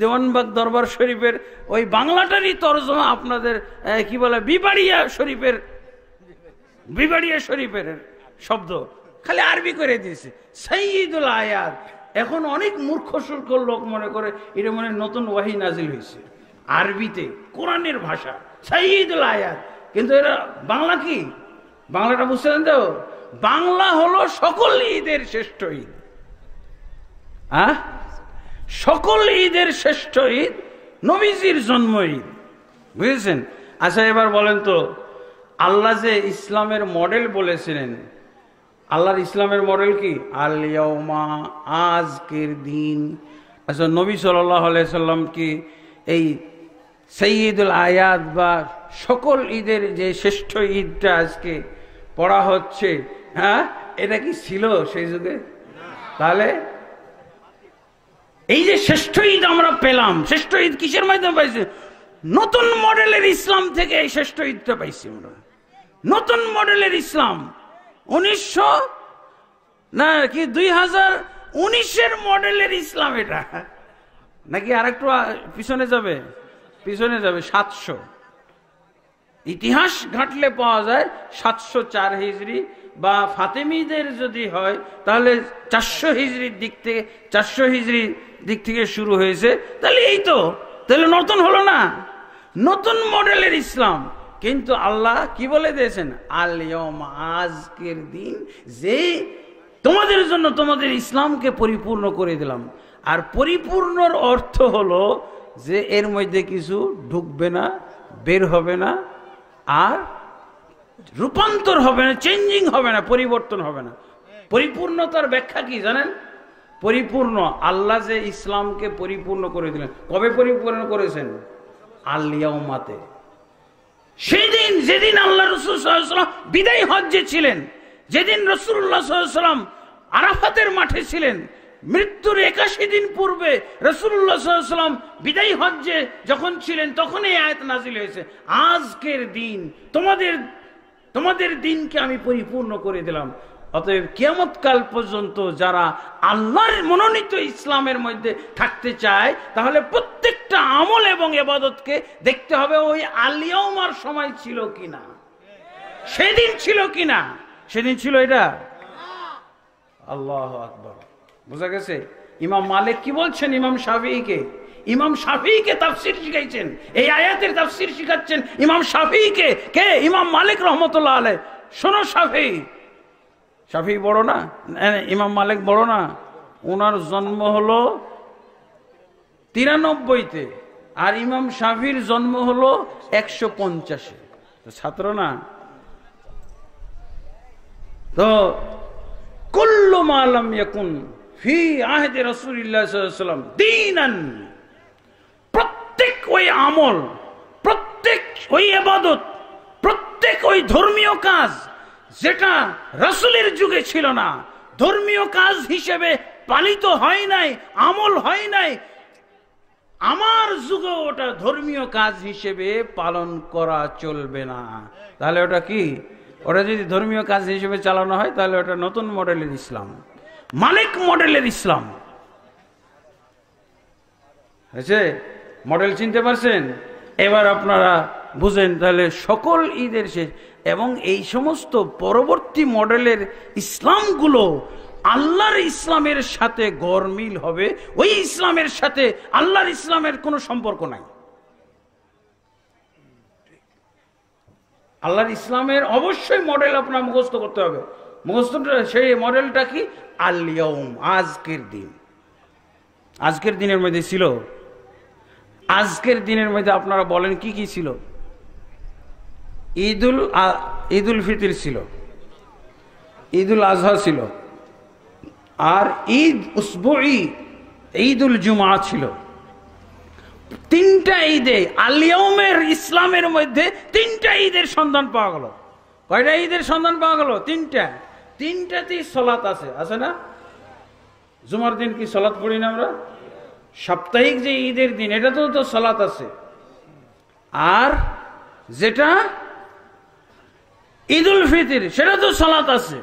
দেওয়ানবাগ দরবার শরীফের ওই বাংলাটারই তর্জমা আপনাদের কি বলে বিবাড়িয়া শরীফের বিবাড়িয়া শরীফের শব্দ খালি আরবি করে দিয়েছে সঈদুল আয়াত এখন অনেক মূর্খ সুর্খ লোক মনে করে এটা মনে নতুন ওয়াহি নাজিল হয়েছে আরবিতে কোরআনের ভাষা সাইদুল আয়াত কিন্তু এটা বাংলা কি বাংলাটা বুঝছিলেন তো বাংলা হলো সকল ঈদের শ্রেষ্ঠ ঈদ আহ সকল ঈদের শ্রেষ্ঠ ঈদ নবীজির জন্ম ঈদ বুঝেছেন আচ্ছা এবার বলেন তো আল্লাহ যে ইসলামের মডেল বলেছিলেন আল্লাহর ইসলামের মডেল কি আলিয়াউমা আজকের দিন আচ্ছা নবী সাল্লাহ আলাইসাল্লাম কি এই সঈদুল আয়াত বা সকল ঈদের যে শ্রেষ্ঠ ঈদটা আজকে পড়া হচ্ছে হ্যাঁ এটা কি ছিল সেই যুগে তাহলে এই যে শ্রেষ্ঠ ঈদ আমরা পেলাম শ্রেষ্ঠ ঈদ কিসের মাধ্যমে পাইছি নতুন মডেলের ইসলাম থেকে এই শ্রেষ্ঠ ঈদটা পাইছি আমরা নতুন মডেলের ইসলাম উনিশশো না কি দুই হাজার উনিশের মডেলের ইসলাম এটা নাকি আর একটু পিছনে যাবে পিছনে যাবে সাতশো ইতিহাস ঘাটলে পাওয়া যায় সাতশো চার হিজড়ি বা ফাতেমিদের যদি হয় তাহলে চারশো হিজড়ির দিক থেকে চারশো হিজড়ির দিক থেকে শুরু হয়েছে তাহলে এই তো তাহলে নতুন হলো না নতুন মডেলের ইসলাম কিন্তু আল্লাহ কি বলে দিয়েছেন আলিয়ম আজকের দিন যে তোমাদের জন্য তোমাদের ইসলামকে পরিপূর্ণ করে দিলাম আর পরিপূর্ণর অর্থ হলো যে এর মধ্যে কিছু ঢুকবে না বের হবে না আর রূপান্তর হবে না চেঞ্জিং হবে না পরিবর্তন হবে না পরিপূর্ণতার ব্যাখ্যা কি জানেন পরিপূর্ণ আল্লাহ যে ইসলামকে পরিপূর্ণ করে দিলেন কবে পরিপূর্ণ করেছেন আল্লিয়াউমাতে সেদিন যেদিন আল্লাহ রসুল সাল্লাম বিদায় হজ্জে ছিলেন যেদিন রসুল্লাহ সাল্লাম আরাফাতের মাঠে ছিলেন মৃত্যুর একাশি দিন পূর্বে রসুল্লাহাম বিদায় হজ্জে যখন ছিলেন তখন এই আয়ত নাজিল হয়েছে আজকের দিন তোমাদের তোমাদের দিনকে আমি পরিপূর্ণ করে দিলাম অতএব কিয়ামতকাল পর্যন্ত যারা আল্লাহর মনোনীত ইসলামের মধ্যে থাকতে চায় তাহলে প্রত্যেকটা আমল এবং এবাদতকে দেখতে হবে ওই আলিয়ামার সময় ছিল কিনা সেদিন ছিল কিনা সেদিন ছিল এটা আল্লাহ আকবর বোঝা গেছে ইমাম মালিক কি বলছেন ইমাম শাফিকে ইমাম শাফিকে তাফসির শিখাইছেন এই আয়াতের তাফসির শিখাচ্ছেন ইমাম শাফিকে কে ইমাম মালিক রহমতুল্লাহ আলে শোনো শাফি শাফি বড় না ইমাম মালিক বড় না ওনার জন্ম হলো তিরানব্বইতে আর ইমাম শাফির জন্ম হলো একশো পঞ্চাশে ছাত্র না তো কুল্লু মালাম ফি আহেদে রসুল্লাহাম দিন প্রত্যেক ওই আমল প্রত্যেক ওই আবাদত প্রত্যেক ওই ধর্মীয় কাজ যেটা রসুলের যুগে ছিল না ধর্মীয় কাজ হিসেবে পালিত হয় নাই আমল হয় নাই আমার যুগে ওটা ধর্মীয় কাজ হিসেবে পালন করা চলবে না তাহলে ওটা কি ওটা যদি ধর্মীয় কাজ হিসেবে চালানো হয় তাহলে ওটা নতুন মডেলের ইসলাম মালিক মডেলের ইসলাম হয়েছে মডেল চিনতে পারছেন এবার আপনারা বুঝেন তাহলে সকল ঈদের শেষ এবং এই সমস্ত পরবর্তী মডেলের ইসলামগুলো আল্লাহর ইসলামের সাথে গরমিল হবে ওই ইসলামের সাথে আল্লাহর ইসলামের কোনো সম্পর্ক নাই আল্লাহর ইসলামের অবশ্যই মডেল আপনার মুখস্থ করতে হবে মসনদটা সেই মডেলটা কি আলিয়ম আজকের দিন আজকের দিনের মধ্যে ছিল আজকের দিনের মধ্যে আপনারা বলেন কি কি ছিল ঈদুল ঈদুল ফিতির ছিল ঈদুল আজহা ছিল আর ঈদ উসবুই ঈদুল জুমা ছিল তিনটা ঈদে আলিয়মের ইসলামের মধ্যে তিনটা ঈদের সন্ধান পাওয়া গেল কয়টা ঈদের সন্ধান পাওয়া গেল তিনটা তিনটাতেই সলাৎ আছে আছে না জুমার দিন কি সলাৎ পড়ি না আমরা সাপ্তাহিক যে ঈদের দিন এটাতেও তো সলাৎ আছে আর যেটা ঈদুল ফিতির সেটা তো সলাৎ আছে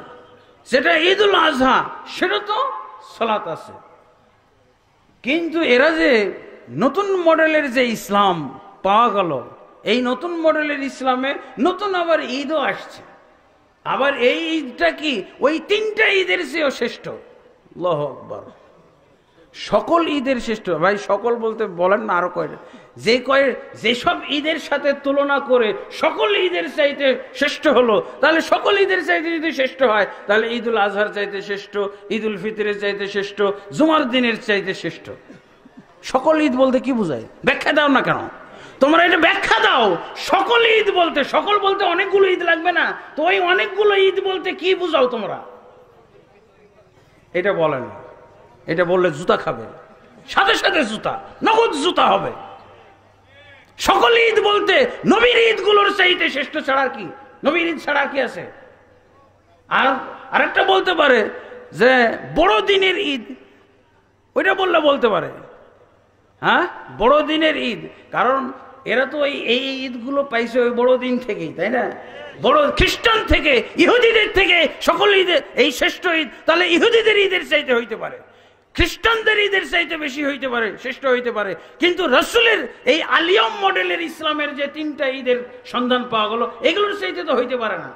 যেটা ঈদুল আজহা সেটা তো সলাৎ আছে কিন্তু এরা যে নতুন মডেলের যে ইসলাম পাওয়া গেল এই নতুন মডেলের ইসলামে নতুন আবার ঈদও আসছে আবার এই ঈদটা কি ওই তিনটা ঈদের চেয়েও শ্রেষ্ঠ লহ আকবর সকল ঈদের শ্রেষ্ঠ ভাই সকল বলতে বলেন না আরো কয়েক যে কয়ে যেসব ঈদের সাথে তুলনা করে সকল ঈদের চাইতে শ্রেষ্ঠ হলো তাহলে সকল ঈদের চাইতে যদি শ্রেষ্ঠ হয় তাহলে ঈদুল আজহার চাইতে শ্রেষ্ঠ ঈদুল ফিতরের চাইতে শ্রেষ্ঠ জুমার দিনের চাইতে শ্রেষ্ঠ সকল ঈদ বলতে কি বোঝায় ব্যাখ্যা দাও না কেন তোমরা এটা ব্যাখ্যা দাও সকল ঈদ বলতে সকল বলতে অনেকগুলো ঈদ লাগবে না তো ওই অনেকগুলো ঈদ বলতে কি বুঝাও তোমরা এটা বলেন এটা বললে জুতা খাবে সাথে সাথে জুতা নগদ জুতা হবে সকল ঈদ বলতে নবীর ঈদগুলোর চাইতে শ্রেষ্ঠ ছাড়া কি নবীর ঈদ ছাড়া কি আছে আর আরেকটা বলতে পারে যে বড় দিনের ঈদ ওইটা বললে বলতে পারে হ্যাঁ বড় দিনের ঈদ কারণ এরা তো এই ঈদগুলো পাইছে ওই বড়দিন থেকেই তাই না বড় খ্রিস্টান থেকে ইহুদিদের থেকে সকল ঈদের এই শ্রেষ্ঠ ঈদ তাহলে ইহুদিদের ঈদের চাইতে হইতে পারে খ্রিস্টানদের ঈদের চাইতে বেশি হইতে পারে শ্রেষ্ঠ হইতে পারে কিন্তু রসুলের এই আলিয়ম মডেলের ইসলামের যে তিনটা ঈদের সন্ধান পাওয়া গেল এগুলোর চাইতে তো হইতে পারে না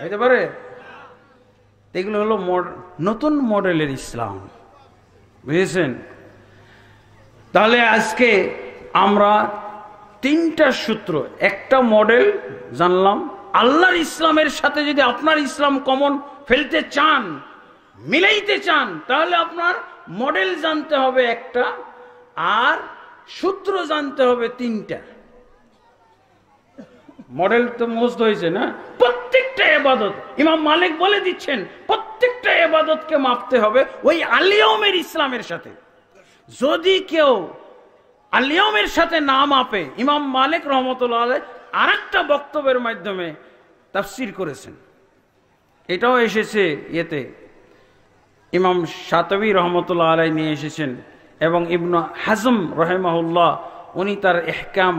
হইতে পারে এগুলো হলো নতুন মডেলের ইসলাম বুঝেছেন তাহলে আজকে আমরা তিনটা সূত্র একটা মডেল জানলাম আল্লাহর ইসলামের সাথে যদি আপনার ইসলাম কমন ফেলতে চান মিলাইতে চান তাহলে আপনার মডেল জানতে হবে একটা আর সূত্র জানতে হবে তিনটা মডেল তো মস্ত হয়েছে না প্রত্যেকটা এবাদত ইমাম মালিক বলে দিচ্ছেন প্রত্যেকটা এবাদতকে মাপতে হবে ওই আলিয়মের ইসলামের সাথে যদি কেউ আলিয়মের সাথে নাম আপে ইমাম মালিক রহমতুল্লাহ আর একটা বক্তব্যের মাধ্যমে তাফসির করেছেন এটাও এসেছে ইয়েতে ইমাম সাতবি রহমতুল্লাহ আলাই নিয়ে এসেছেন এবং ইবনু হাজম রহেমাহুল্লাহ উনি তার এহকাম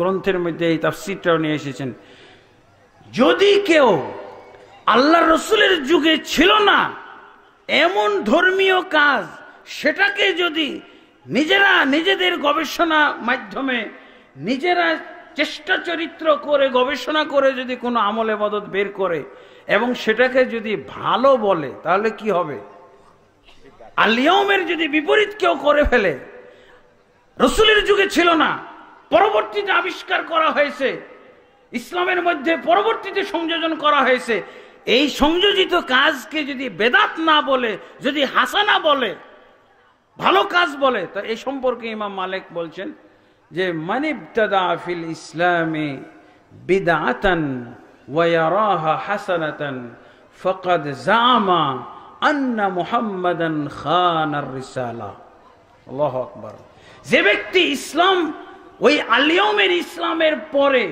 গ্রন্থের মধ্যে এই তাফসিরটাও নিয়ে এসেছেন যদি কেউ আল্লাহ রসুলের যুগে ছিল না এমন ধর্মীয় কাজ সেটাকে যদি নিজেরা নিজেদের গবেষণা মাধ্যমে নিজেরা চেষ্টা চরিত্র করে গবেষণা করে যদি কোনো আমলে মদত বের করে এবং সেটাকে যদি ভালো বলে তাহলে কি হবে আলিয়মের যদি বিপরীত কেউ করে ফেলে রসুলের যুগে ছিল না পরবর্তীতে আবিষ্কার করা হয়েছে ইসলামের মধ্যে পরবর্তীতে সংযোজন করা হয়েছে এই সংযোজিত কাজকে যদি বেদাত না বলে যদি হাসানা বলে ভালো কাজ বলে তো এই সম্পর্কে ইমাম মালিক বলছেন যে মানিবতাদা ফিল ইসলামে বিদাতান ওয়ারাহা হাসানাতান ফকাদ জামা আন্না মুহাম্মাদান খান আর রিসালা আল্লাহ আকবর যে ব্যক্তি ইসলাম ওই আলিয়মের ইসলামের পরে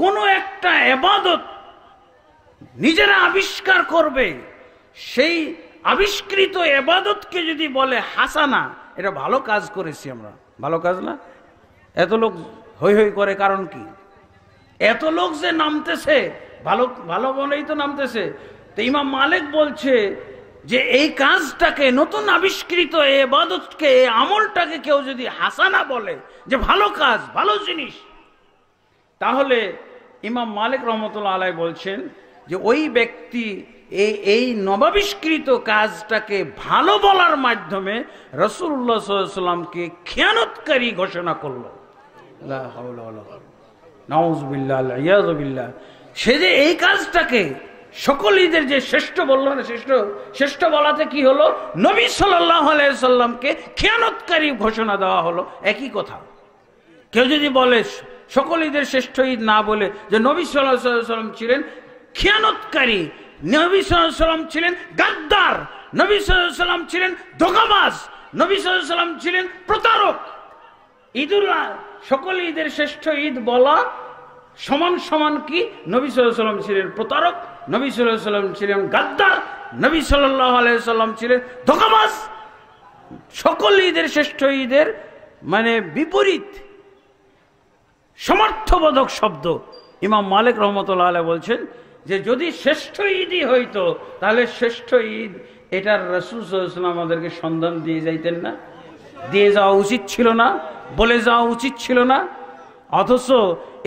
কোনো একটা এবাদত নিজেরা আবিষ্কার করবে সেই আবিষ্কৃত এবাদতকে যদি বলে হাসানা এটা ভালো কাজ করেছি আমরা ভালো কাজ না এত লোক হৈ হৈ করে কারণ কি এত লোক যে নামতেছে ভালো ভালো বলেই তো নামতেছে তো ইমাম মালিক বলছে যে এই কাজটাকে নতুন আবিষ্কৃত এ বাদতকে আমলটাকে কেউ যদি হাসানা বলে যে ভালো কাজ ভালো জিনিস তাহলে ইমাম মালিক রহমতুল্লাহ আলাই বলছেন যে ওই ব্যক্তি এই এই নবাবিষ্কৃত কাজটাকে ভালো বলার মাধ্যমে রসুল্লাহ সাল্লামকে খেয়ানতকারী ঘোষণা করল সে যে এই কাজটাকে সকল ঈদের যে শ্রেষ্ঠ বললো না শ্রেষ্ঠ শ্রেষ্ঠ বলাতে কি হলো নবী সাল্লামকে খেয়ানতকারী ঘোষণা দেওয়া হলো একই কথা কেউ যদি বলে সকল ঈদের শ্রেষ্ঠ ঈদ না বলে যে নবী সাল্লাহ সাল্লাম ছিলেন খেয়ানতকারী নবী সাল্লাম ছিলেন গাদ্দার নবী সাল্লাম ছিলেন ধোকাবাজ নবী সাল্লাম ছিলেন প্রতারক ঈদুল সকল ঈদের শ্রেষ্ঠ ঈদ বলা সমান সমান কি নবী সাল্লাম ছিলেন প্রতারক নবী সাল্লাম ছিলেন গাদ্দার নবী সাল্লাহ আলাইসাল্লাম ছিলেন ধোকাবাজ সকল ঈদের শ্রেষ্ঠ ঈদের মানে বিপরীত সমার্থবোধক শব্দ ইমাম মালিক রহমতুল্লাহ বলছেন যে যদি শ্রেষ্ঠ ঈদই হইতো তাহলে শ্রেষ্ঠ ঈদ এটার রসুল সাল্লাম আমাদেরকে সন্ধান দিয়ে যাইতেন না দিয়ে যাওয়া উচিত ছিল না বলে যাওয়া উচিত ছিল না অথচ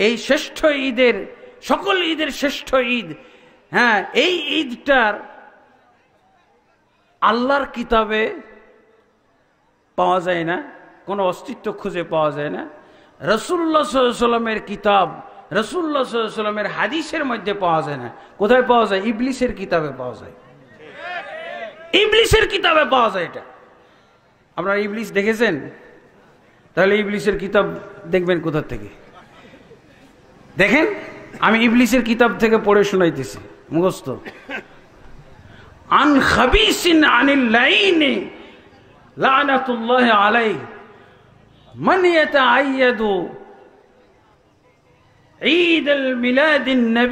এই শ্রেষ্ঠ ঈদের সকল ঈদের শ্রেষ্ঠ ঈদ হ্যাঁ এই ঈদটার আল্লাহর কিতাবে পাওয়া যায় না কোনো অস্তিত্ব খুঁজে পাওয়া যায় না রসুল্লা সাল্লামের কিতাব রসুল্লাহামের সাল্লামের হাদিসের মধ্যে পাওয়া যায় না কোথায় পাওয়া যায় ইবলিসের কিতাবে পাওয়া যায় ইবলিসের কিতাবে পাওয়া যায় এটা আপনারা ইবলিস দেখেছেন তাহলে ইবলিসের কিতাব দেখবেন কোথার থেকে দেখেন আমি ইবলিসের কিতাব থেকে পড়ে শোনাইতেছি মুখস্ত আন খাবিসিন আনিল লাইনি লানাতুল্লাহ আলাই ইবলিসের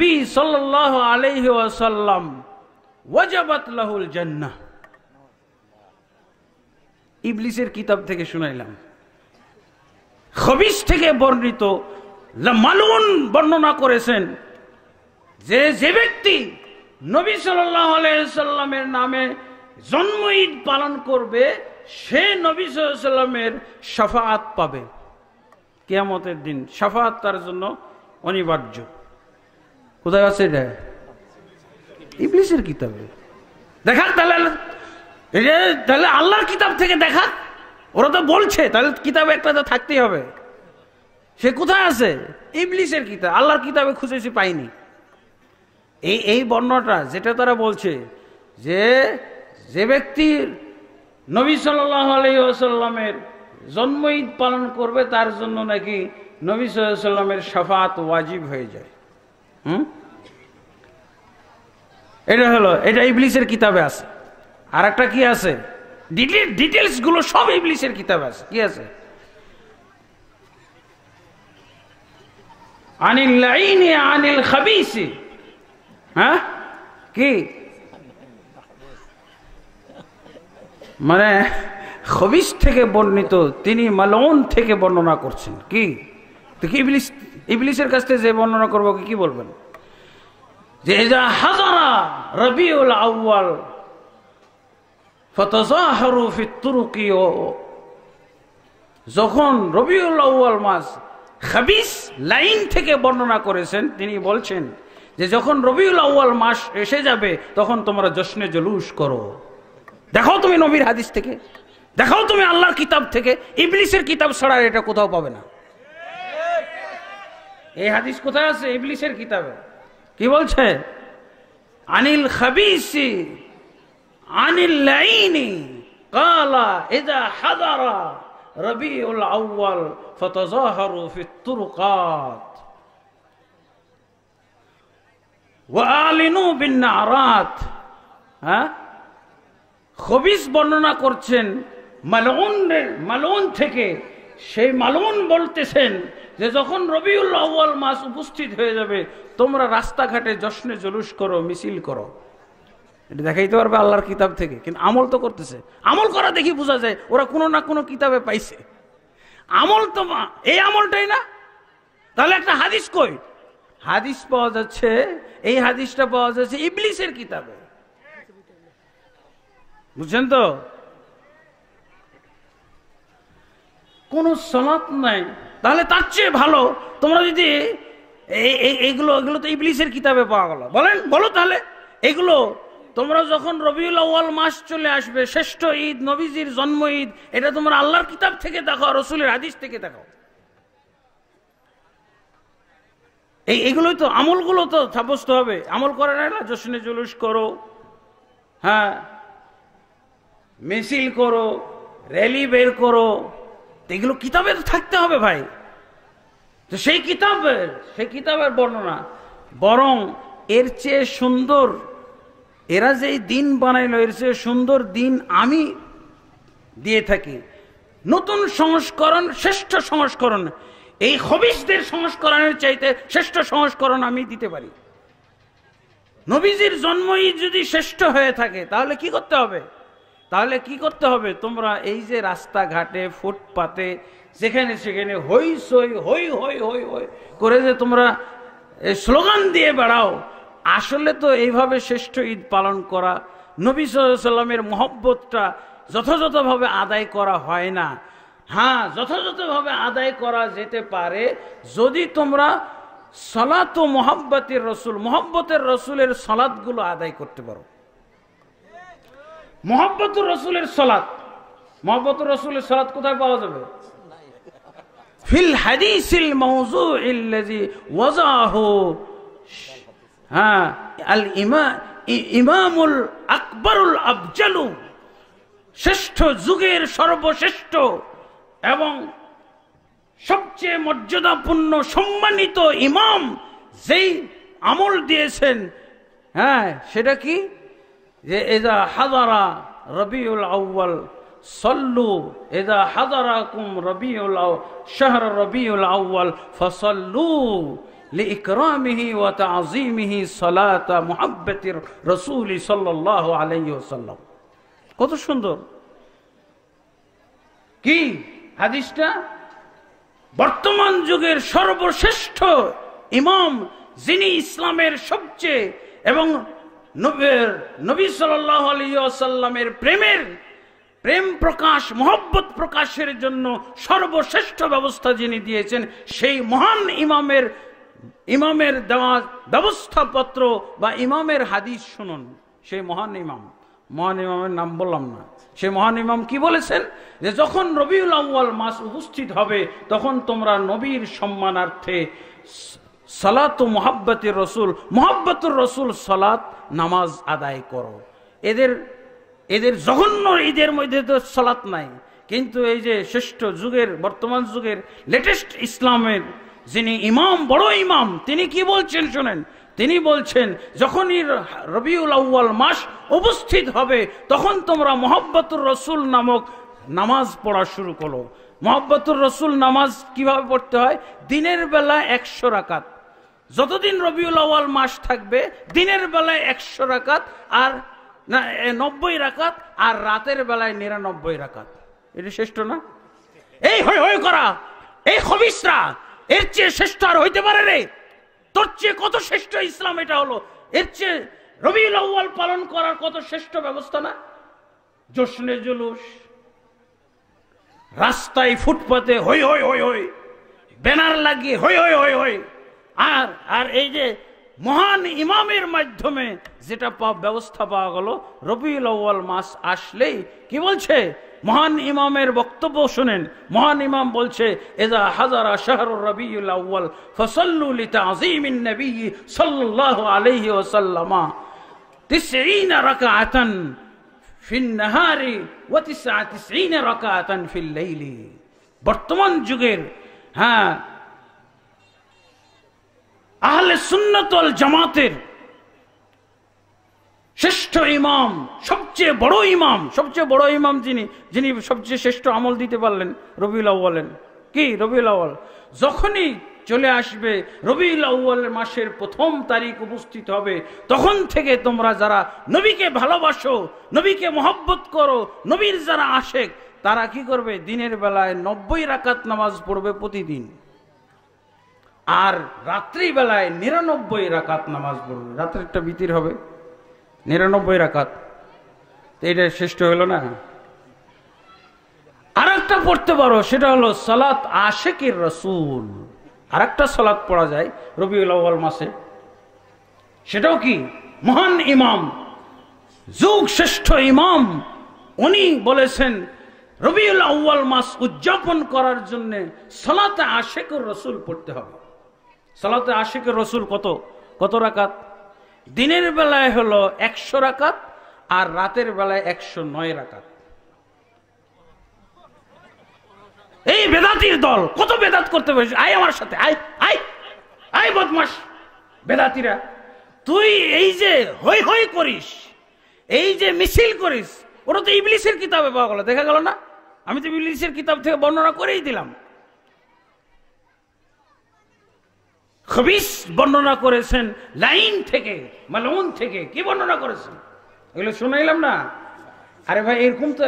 কিতাব থেকে শুনাইলাম খবিস থেকে বর্ণিত মালুন বর্ণনা করেছেন যে যে ব্যক্তি নবী সাল্লামের নামে জন্ম ঈদ পালন করবে সে নবী সাল্লামের সাফাত পাবে কেয়ামতের দিন সাফাত তার জন্য অনিবার্য কোথায় আছে এটা ইবলিসের কিতাবে দেখাক তাহলে তাহলে আল্লাহর কিতাব থেকে দেখা ওরা তো বলছে তাহলে কিতাবে একটা তো থাকতেই হবে সে কোথায় আছে ইংলিশের কিতাব আল্লাহর কিতাবে খুঁজেছি পাইনি এই এই বর্ণটা যেটা তারা বলছে যে যে ব্যক্তির নবী সাল্লাহ আলহিহাসাল্লামের জন্ম ঈদ পালন করবে তার জন্য নাকি নবী সাল্লামের সাফাত ওয়াজিব হয়ে যায় হুম এটা হলো এটা ইবলিসের কিতাবে আছে আর একটা কি আছে ডিটেলসগুলো সব ইবলিসের কিতাবে আছে কি আছে আনিল লাইনি আনিল খাবিসি হ্যাঁ কি মানে খবিস থেকে বর্ণিত তিনি মালন থেকে বর্ণনা করছেন কি তো ইবলিস ইবলিসের কাছ থেকে যে বর্ণনা করবো কি বলবেন যে এজা হাজারা রবিউল আউয়াল ফতজাহরু ফি ও যখন রবিউল আউয়াল মাস খাবিস লাইন থেকে বর্ণনা করেছেন তিনি বলছেন যে যখন রবিউল আউ্য়াল মাস এসে যাবে তখন তোমরা জশ্নে জলুস করো দেখো তুমি নবীর হাদিস থেকে দেখাও তুমি আল্লাহর কিতাব থেকে ইবলিসের কিতাব ছাড়া এটা কোথাও পাবে না এই হাদিস কোথায় আছে ইবলিশের কিতাবে কি বলছে আনিল খাবিসি আনিল লাইনি কালা ইদা হাদারা রবিউল আউয়াল ফাতাযাহারু ফিত তুরকাত ওয়ালিনু বিন নারাত হ্যাঁ খবিস বর্ণনা করছেন মালউন মালউন থেকে সেই মালুন বলতেছেন যে যখন রবিউল আউ্য়াল মাস উপস্থিত হয়ে যাবে তোমরা রাস্তাঘাটে যশ্নে জলুস করো মিছিল করো এটা দেখাইতে পারবে আল্লাহর কিতাব থেকে কিন্তু আমল তো করতেছে আমল করা দেখি বোঝা যায় ওরা কোনো না কোনো কিতাবে পাইছে আমল তো এই আমলটাই না তাহলে একটা হাদিস কই হাদিস পাওয়া যাচ্ছে এই হাদিসটা পাওয়া যাচ্ছে ইবলিসের কিতাবে বুঝছেন তো কোনো সলাৎ নাই তাহলে তার চেয়ে ভালো তোমরা যদি এইগুলো এগুলো তো ইবলিশের কিতাবে পাওয়া গেল বলেন বলো তাহলে এগুলো তোমরা যখন রবিউল আউ্য়াল মাস চলে আসবে শ্রেষ্ঠ ঈদ নবীজির জন্ম ঈদ এটা তোমরা আল্লাহর কিতাব থেকে দেখো রসুলের আদিস থেকে দেখো এই এগুলোই তো আমলগুলো তো সাব্যস্ত হবে আমল করে না জশ্নে জুলুস করো হ্যাঁ মিছিল করো র্যালি বের করো এগুলো কিতাবে তো থাকতে হবে ভাই তো সেই কিতাবের সেই কিতাবের বর্ণনা বরং এর চেয়ে সুন্দর এরা যে দিন বানাইল এর চেয়ে সুন্দর দিন আমি দিয়ে থাকি নতুন সংস্করণ শ্রেষ্ঠ সংস্করণ এই হবিষদের সংস্করণের চাইতে শ্রেষ্ঠ সংস্করণ আমি দিতে পারি নবীজির জন্মই যদি শ্রেষ্ঠ হয়ে থাকে তাহলে কি করতে হবে তাহলে কি করতে হবে তোমরা এই যে রাস্তাঘাটে ফুটপাতে যেখানে সেখানে হই সই হই হই হই হই করে যে তোমরা স্লোগান দিয়ে বেড়াও আসলে তো এইভাবে শ্রেষ্ঠ ঈদ পালন করা নবী সাল্লামের মহব্বতটা যথাযথভাবে আদায় করা হয় না হ্যাঁ যথাযথভাবে আদায় করা যেতে পারে যদি তোমরা সলাত ও মোহাব্বতের রসুল মহব্বতের রসুলের সলাদগুলো আদায় করতে পারো মোহাম্মতুর রসুলের সলাৎ মোহাম্মতুর রসুলের সলাৎ কোথায় পাওয়া যাবে ফিল হাদিসিল মৌজু ইল্লাজি ওয়াজাহু হ্যাঁ আল ইমা ইমামুল আকবরুল আফজালু শ্রেষ্ঠ যুগের সর্বশ্রেষ্ঠ এবং সবচেয়ে মর্যাদাপূর্ণ সম্মানিত ইমাম যেই আমল দিয়েছেন হ্যাঁ সেটা কি যে এদা হাজারা রবিউল আউ্বাল সল্লু এদা হাজারা কুম রবিউল শাহর রবিউল আউ্বাল ফসল্লু لإكرامه وتعظيمه صلاة محبة رسول صلى الله عليه وسلم কত সুন্দর কি হাদিসটা বর্তমান যুগের সর্বশ্রেষ্ঠ ইমাম যিনি ইসলামের সবচেয়ে এবং নবী সাল্লামের প্রেমের প্রেম প্রকাশ মোহব্বত প্রকাশের জন্য সর্বশ্রেষ্ঠ ব্যবস্থা যিনি দিয়েছেন সেই মহান ইমামের ইমামের দেওয়া ব্যবস্থাপত্র বা ইমামের হাদিস শুনুন সেই মহান ইমাম মহান ইমামের নাম বললাম না সে মহান ইমাম কি বলেছেন যে যখন রবিউল আউ্য়াল মাস উপস্থিত হবে তখন তোমরা নবীর সম্মানার্থে সালাত ও মোহাব্বতের রসুল মোহাব্বতুর রসুল সালাত নামাজ আদায় করো এদের এদের জঘন্য ঈদের মধ্যে তো সালাত নাই কিন্তু এই যে শ্রেষ্ঠ যুগের বর্তমান যুগের লেটেস্ট ইসলামের যিনি ইমাম বড় ইমাম তিনি কি বলছেন শোনেন তিনি বলছেন যখনই রবিউল আউ্য়াল মাস উপস্থিত হবে তখন তোমরা মোহাব্বতুর রসুল নামক নামাজ পড়া শুরু করো মোহাব্বতুর রসুল নামাজ কিভাবে পড়তে হয় দিনের বেলা একশো রাকাত যতদিন রবিউল আওয়াল মাস থাকবে দিনের বেলায় একশো রাকাত আর নব্বই রাকাত আর রাতের বেলায় নিরানব্বই রাকাত এটা শ্রেষ্ঠ না এই হয়ে হয়ে করা এই হবিসরা এর চেয়ে শ্রেষ্ঠ আর হইতে পারে রে তোর চেয়ে কত শ্রেষ্ঠ ইসলাম এটা হলো এর চেয়ে রবিউল আউ্বাল পালন করার কত শ্রেষ্ঠ ব্যবস্থা না জশ্নে জুলুস রাস্তায় ফুটপাতে হই হই হই হই ব্যানার লাগিয়ে হই হই হই হই আর আর এই যে মহান ইমামের মাধ্যমে যেটা ব্যবস্থা পাওয়া গেল রবিউল আউ্য়াল মাস আসলেই কি বলছে মহান ইমামের বক্তব্য শোনেন মহান ইমাম বলছে এজা হাজারা শাহরুর রবিউল আউ্য়াল ফসল্লুলিতা আজিমিন নবী সাল্লাহ আলহি ওসাল্লামা تسعين ركعة في النهار وتسعة تسعين ركعة في الليل বর্তমান যুগের হ্যাঁ আহলে সুন্নতল জামাতের শ্রেষ্ঠ ইমাম সবচেয়ে বড় ইমাম সবচেয়ে বড় ইমাম যিনি যিনি সবচেয়ে শ্রেষ্ঠ আমল দিতে পারলেন রবিউল আউ্বালেন কি রবিউল আউ্বাল যখনই চলে আসবে রবিউল আউ্বাল মাসের প্রথম তারিখ উপস্থিত হবে তখন থেকে তোমরা যারা নবীকে ভালোবাসো নবীকে মহব্বত করো নবীর যারা আশেক তারা কি করবে দিনের বেলায় নব্বই রাকাত নামাজ পড়বে প্রতিদিন আর রাত্রিবেলায় নিরানব্বই রাকাত নামাজ পড়বে একটা বিতির হবে নিরানব্বই রাকাত এটা শ্রেষ্ঠ হলো না আর একটা পড়তে পারো সেটা হলো সালাত আশেকের রসুল আর একটা সালাত পড়া যায় রবিউল আউ্বাল মাসে সেটাও কি মহান ইমাম যুগ শ্রেষ্ঠ ইমাম উনি বলেছেন রবিউল আউ্বাল মাস উদযাপন করার জন্যে সালাতে আশেকুর রসুল পড়তে হবে সালাতে আশিকের রসুল কত কত রাকাত দিনের বেলায় হলো একশো রাকাত আর রাতের বেলায় একশো নয় রাকাত এই বেদাতির দল কত বেদাত করতে পারিস আয় আমার সাথে আয় আয় আয় বদমাস বেদাতিরা তুই এই যে হই হই করিস এই যে মিছিল করিস ওটা তো ইবলিসের কিতাবে পাওয়া গেল দেখা গেল না আমি তো ইবলিসের কিতাব থেকে বর্ণনা করেই দিলাম খবিস বর্ণনা করেছেন লাইন থেকে মালুন থেকে কি বর্ণনা করেছেন এগুলো শুনাইলাম না আরে ভাই এরকম তো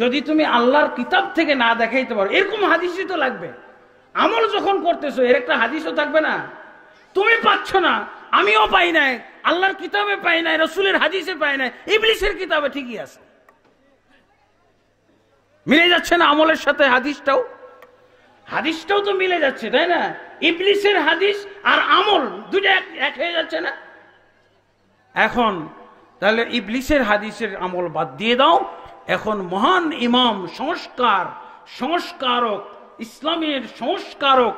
যদি তুমি আল্লাহর কিতাব থেকে না দেখাইতে পারো এরকম হাদিসই তো লাগবে আমল যখন করতেছো এর একটা হাদিসও থাকবে না তুমি পাচ্ছ না আমিও পাই নাই আল্লাহর কিতাবে পাই নাই রসুলের হাদিসে পাই নাই ইবলিশের কিতাবে ঠিকই আছে মিলে যাচ্ছে না আমলের সাথে হাদিসটাও হাদিসটাও তো মিলে যাচ্ছে তাই না ইবলিসের হাদিস আর আমল দুটা এক হয়ে যাচ্ছে না এখন তাহলে ইবলিসের হাদিসের আমল বাদ দিয়ে দাও এখন মহান ইমাম সংস্কার সংস্কারক ইসলামের সংস্কারক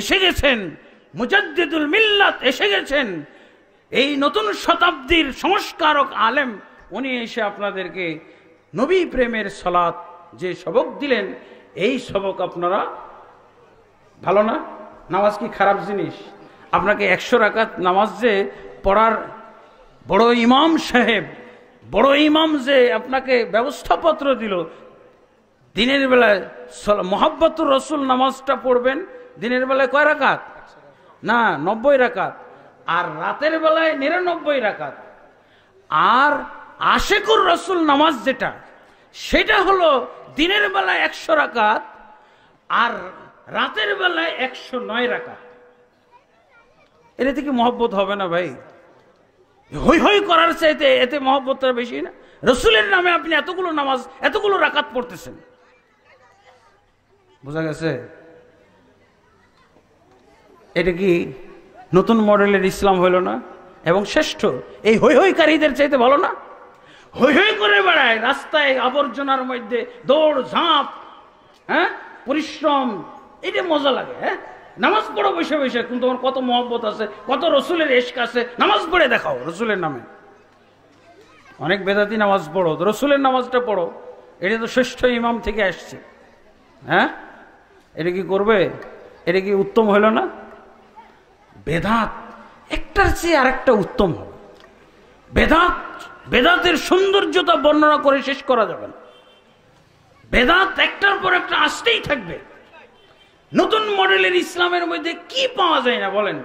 এসে গেছেন মুজাদ্দিদুল মিল্লাত এসে গেছেন এই নতুন শতাব্দীর সংস্কারক আলেম উনি এসে আপনাদেরকে নবী প্রেমের সলাৎ যে সবক দিলেন এই সবক আপনারা ভালো না নামাজ কি খারাপ জিনিস আপনাকে একশো রাকাত নামাজ যে পড়ার বড় ইমাম সাহেব বড় ইমাম যে আপনাকে ব্যবস্থাপত্র দিল দিনের বেলায় মোহাব্বতুর রসুল নামাজটা পড়বেন দিনের বেলায় কয় রাকাত না নব্বই রাকাত আর রাতের বেলায় নিরানব্বই রাকাত আর আশেকুর রসুল নামাজ যেটা সেটা হলো দিনের বেলায় একশো রাকাত আর রাতের বেলায় একশো নয় রাখা এটা কি মহব্বত হবে না ভাই হই হই করার চাইতে এতে মহব্বতটা বেশি না রসুলের নামে আপনি এতগুলো নামাজ এতগুলো রাকাত পড়তেছেন বোঝা গেছে এটা কি নতুন মডেলের ইসলাম হইল না এবং শ্রেষ্ঠ এই হৈ হৈকারীদের চাইতে ভালো না হৈ হৈ করে বেড়ায় রাস্তায় আবর্জনার মধ্যে দৌড় ঝাঁপ হ্যাঁ পরিশ্রম এটা মজা লাগে হ্যাঁ নামাজ পড়ো বসে বসে কিন্তু তোমার কত মহব্বত আছে কত রসুলের এশক আছে নামাজ পড়ে দেখাও রসুলের নামে অনেক বেদাতি নামাজ পড়ো রসুলের নামাজটা পড়ো এটা তো শ্রেষ্ঠ ইমাম থেকে আসছে হ্যাঁ এটা কি করবে এটা কি উত্তম হইল না বেদাত একটার চেয়ে আরেকটা উত্তম হবে বেদাত বেদাতের সৌন্দর্যতা বর্ণনা করে শেষ করা যাবে না বেদাত একটার পর একটা আসতেই থাকবে নতুন মডেলের ইসলামের মধ্যে কি পাওয়া যায় না বলেন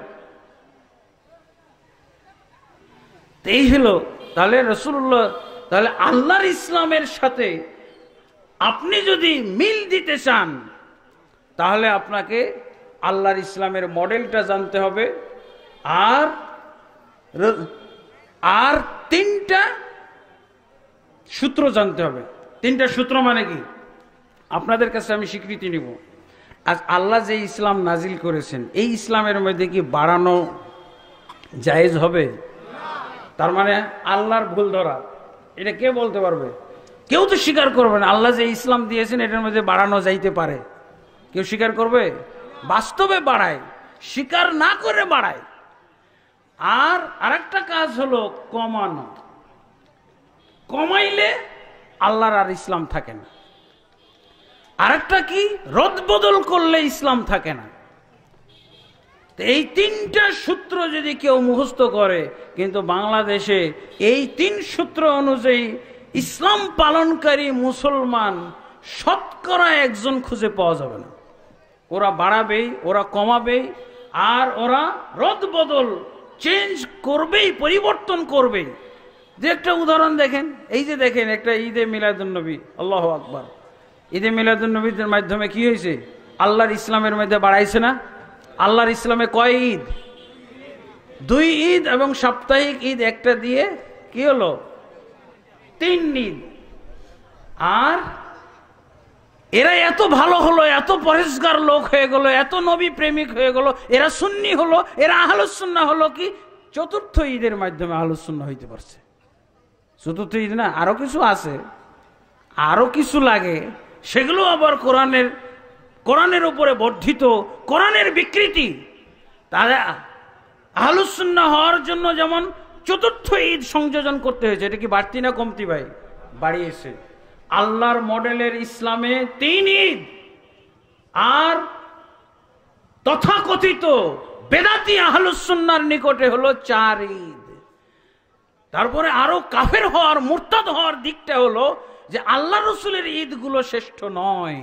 এই হলো তাহলে রসুল্লাহ তাহলে আল্লাহর ইসলামের সাথে আপনি যদি মিল দিতে চান তাহলে আপনাকে আল্লাহর ইসলামের মডেলটা জানতে হবে আর আর তিনটা সূত্র জানতে হবে তিনটা সূত্র মানে কি আপনাদের কাছে আমি স্বীকৃতি নিব আজ আল্লাহ যে ইসলাম নাজিল করেছেন এই ইসলামের মধ্যে কি বাড়ানো জায়েজ হবে তার মানে আল্লাহর ভুল ধরা এটা কে বলতে পারবে কেউ তো স্বীকার করবে না আল্লাহ যে ইসলাম দিয়েছেন এটার মধ্যে বাড়ানো যাইতে পারে কেউ স্বীকার করবে বাস্তবে বাড়ায় স্বীকার না করে বাড়ায় আর আরেকটা কাজ হলো কমানো কমাইলে আল্লাহর আর ইসলাম থাকে না আরেকটা কি রদবদল করলে ইসলাম থাকে না এই তিনটা সূত্র যদি কেউ মুখস্থ করে কিন্তু বাংলাদেশে এই তিন সূত্র অনুযায়ী ইসলাম পালনকারী মুসলমান শতকরা একজন খুঁজে পাওয়া যাবে না ওরা বাড়াবেই ওরা কমাবেই আর ওরা রদ বদল চেঞ্জ করবেই পরিবর্তন করবেই যে একটা উদাহরণ দেখেন এই যে দেখেন একটা ঈদে নবী আল্লাহ আকবর ঈদে নবীদের মাধ্যমে কি হয়েছে আল্লাহর ইসলামের মধ্যে বাড়াইছে না আল্লাহর ইসলামে কয় ঈদ দুই ঈদ এবং সাপ্তাহিক ঈদ একটা দিয়ে কি হলো তিন ঈদ আর এরা এত ভালো হলো এত পরিষ্কার লোক হয়ে গেল এত নবী প্রেমিক হয়ে গেল এরা সুন্নি হলো এরা আহলুসুন্না হলো কি চতুর্থ ঈদের মাধ্যমে আহলুসুন্না হইতে পারছে চতুর্থ ঈদ না আরও কিছু আছে আরও কিছু লাগে সেগুলো আবার কোরআনের কোরআনের উপরে বর্ধিত কোরআনের বিকৃতি তারা আহলুসুন্না হওয়ার জন্য যেমন চতুর্থ ঈদ সংযোজন করতে হয়েছে এটা কি বাড়তি না কমতি ভাই বাড়িয়েছে আল্লাহর মডেলের ইসলামে তিন ঈদ আর তথাকথিত বেদাতি আহলুসন্নার নিকটে হলো চার ঈদ তারপরে আরো কাফের হওয়ার মুরতাদ হওয়ার দিকটা হলো যে আল্লাহ রসুলের ঈদগুলো শ্রেষ্ঠ নয়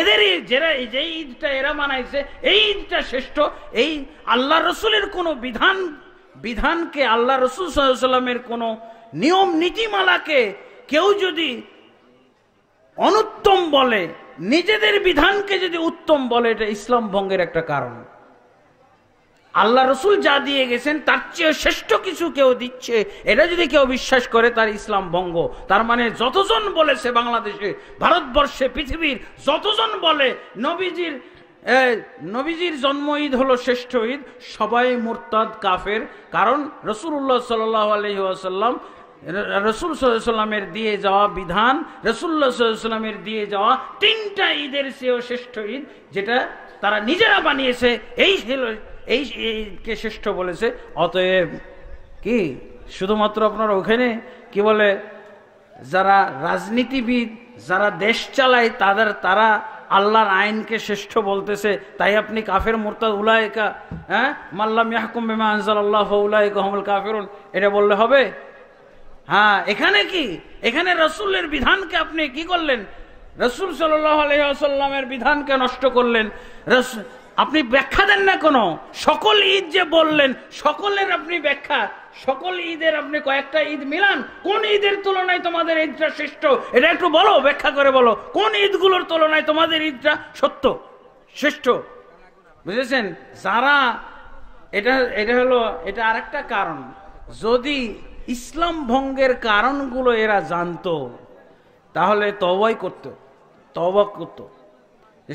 এদের যারা যে ঈদটা এরা মানাইছে এই ঈদটা শ্রেষ্ঠ এই আল্লাহ রসুলের কোনো বিধান বিধানকে আল্লাহ রসুল সাল্লামের কোনো নিয়ম নীতিমালাকে কেউ যদি অনুত্তম বলে নিজেদের বিধানকে যদি উত্তম বলে এটা ইসলাম ভঙ্গের একটা কারণ আল্লাহ রসুল যা দিয়ে গেছেন তার চেয়ে শ্রেষ্ঠ কিছু কেউ দিচ্ছে এটা যদি কেউ বিশ্বাস করে তার ইসলাম ভঙ্গ তার মানে যতজন বলেছে বাংলাদেশে ভারতবর্ষে পৃথিবীর যতজন বলে নবীজির নবীজির জন্ম ঈদ হলো শ্রেষ্ঠ ঈদ সবাই মোরতাদ কাফের কারণ রসুল্লাহ সাল্লাহ আলহিহাসাল্লাম রসুল সাল্লামের দিয়ে যাওয়া বিধান রসুল্লাহ সাল্লামের দিয়ে যাওয়া তিনটা ঈদের চেয়েও শ্রেষ্ঠ ঈদ যেটা তারা নিজেরা বানিয়েছে এই এই কে শ্রেষ্ঠ বলেছে অতএব কি শুধুমাত্র আপনার ওখানে কি বলে যারা রাজনীতিবিদ যারা দেশ চালায় তাদের তারা আল্লাহর আইনকে শ্রেষ্ঠ বলতেছে তাই আপনি কাফের মোরতাদ উলায়কা হ্যাঁ মাল্লাম ইয়াহকুম বেমা আনজাল আল্লাহ উলায়কা হমুল কাফেরুন এটা বললে হবে হ্যাঁ এখানে কি এখানে রসুলের বিধানকে আপনি কি করলেন রসুল সাল্লাহ আলহামের বিধানকে নষ্ট করলেন আপনি ব্যাখ্যা দেন না কোনো সকল ঈদ যে বললেন সকলের আপনি ব্যাখ্যা সকল ঈদের আপনি কয়েকটা ঈদ মিলান কোন ঈদের তুলনায় তোমাদের ঈদটা শ্রেষ্ঠ এটা একটু বলো ব্যাখ্যা করে বলো কোন ঈদগুলোর তুলনায় তোমাদের ঈদটা সত্য শ্রেষ্ঠ বুঝেছেন যারা এটা এটা হলো এটা আরেকটা কারণ যদি ইসলাম ভঙ্গের কারণগুলো এরা জানতো তাহলে তবাই করত তবাক করত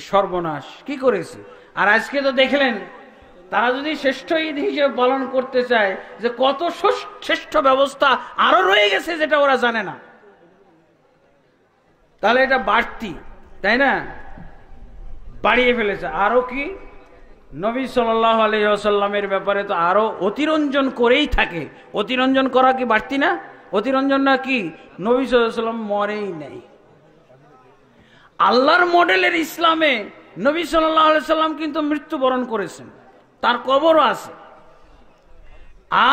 সর্বনাশ কি করেছে আর আজকে তো দেখলেন তারা যদি শ্রেষ্ঠ ঈদ হিসেবে পালন করতে চায় যে কত শ্রেষ্ঠ ব্যবস্থা আরো রয়ে গেছে যেটা ওরা জানে না তাহলে এটা বাড়তি তাই না বাড়িয়ে ফেলেছে আরো কি নবী সাল্লাহ আলি ব্যাপারে তো আরো অতিরঞ্জন করেই থাকে অতিরঞ্জন করা কি বাড়তি না অতিরঞ্জন না কি নবী সাল্লাম মরেই নাই আল্লাহর মডেলের ইসলামে নবী সাল্লাম কিন্তু মৃত্যুবরণ করেছেন তার কবরও আছে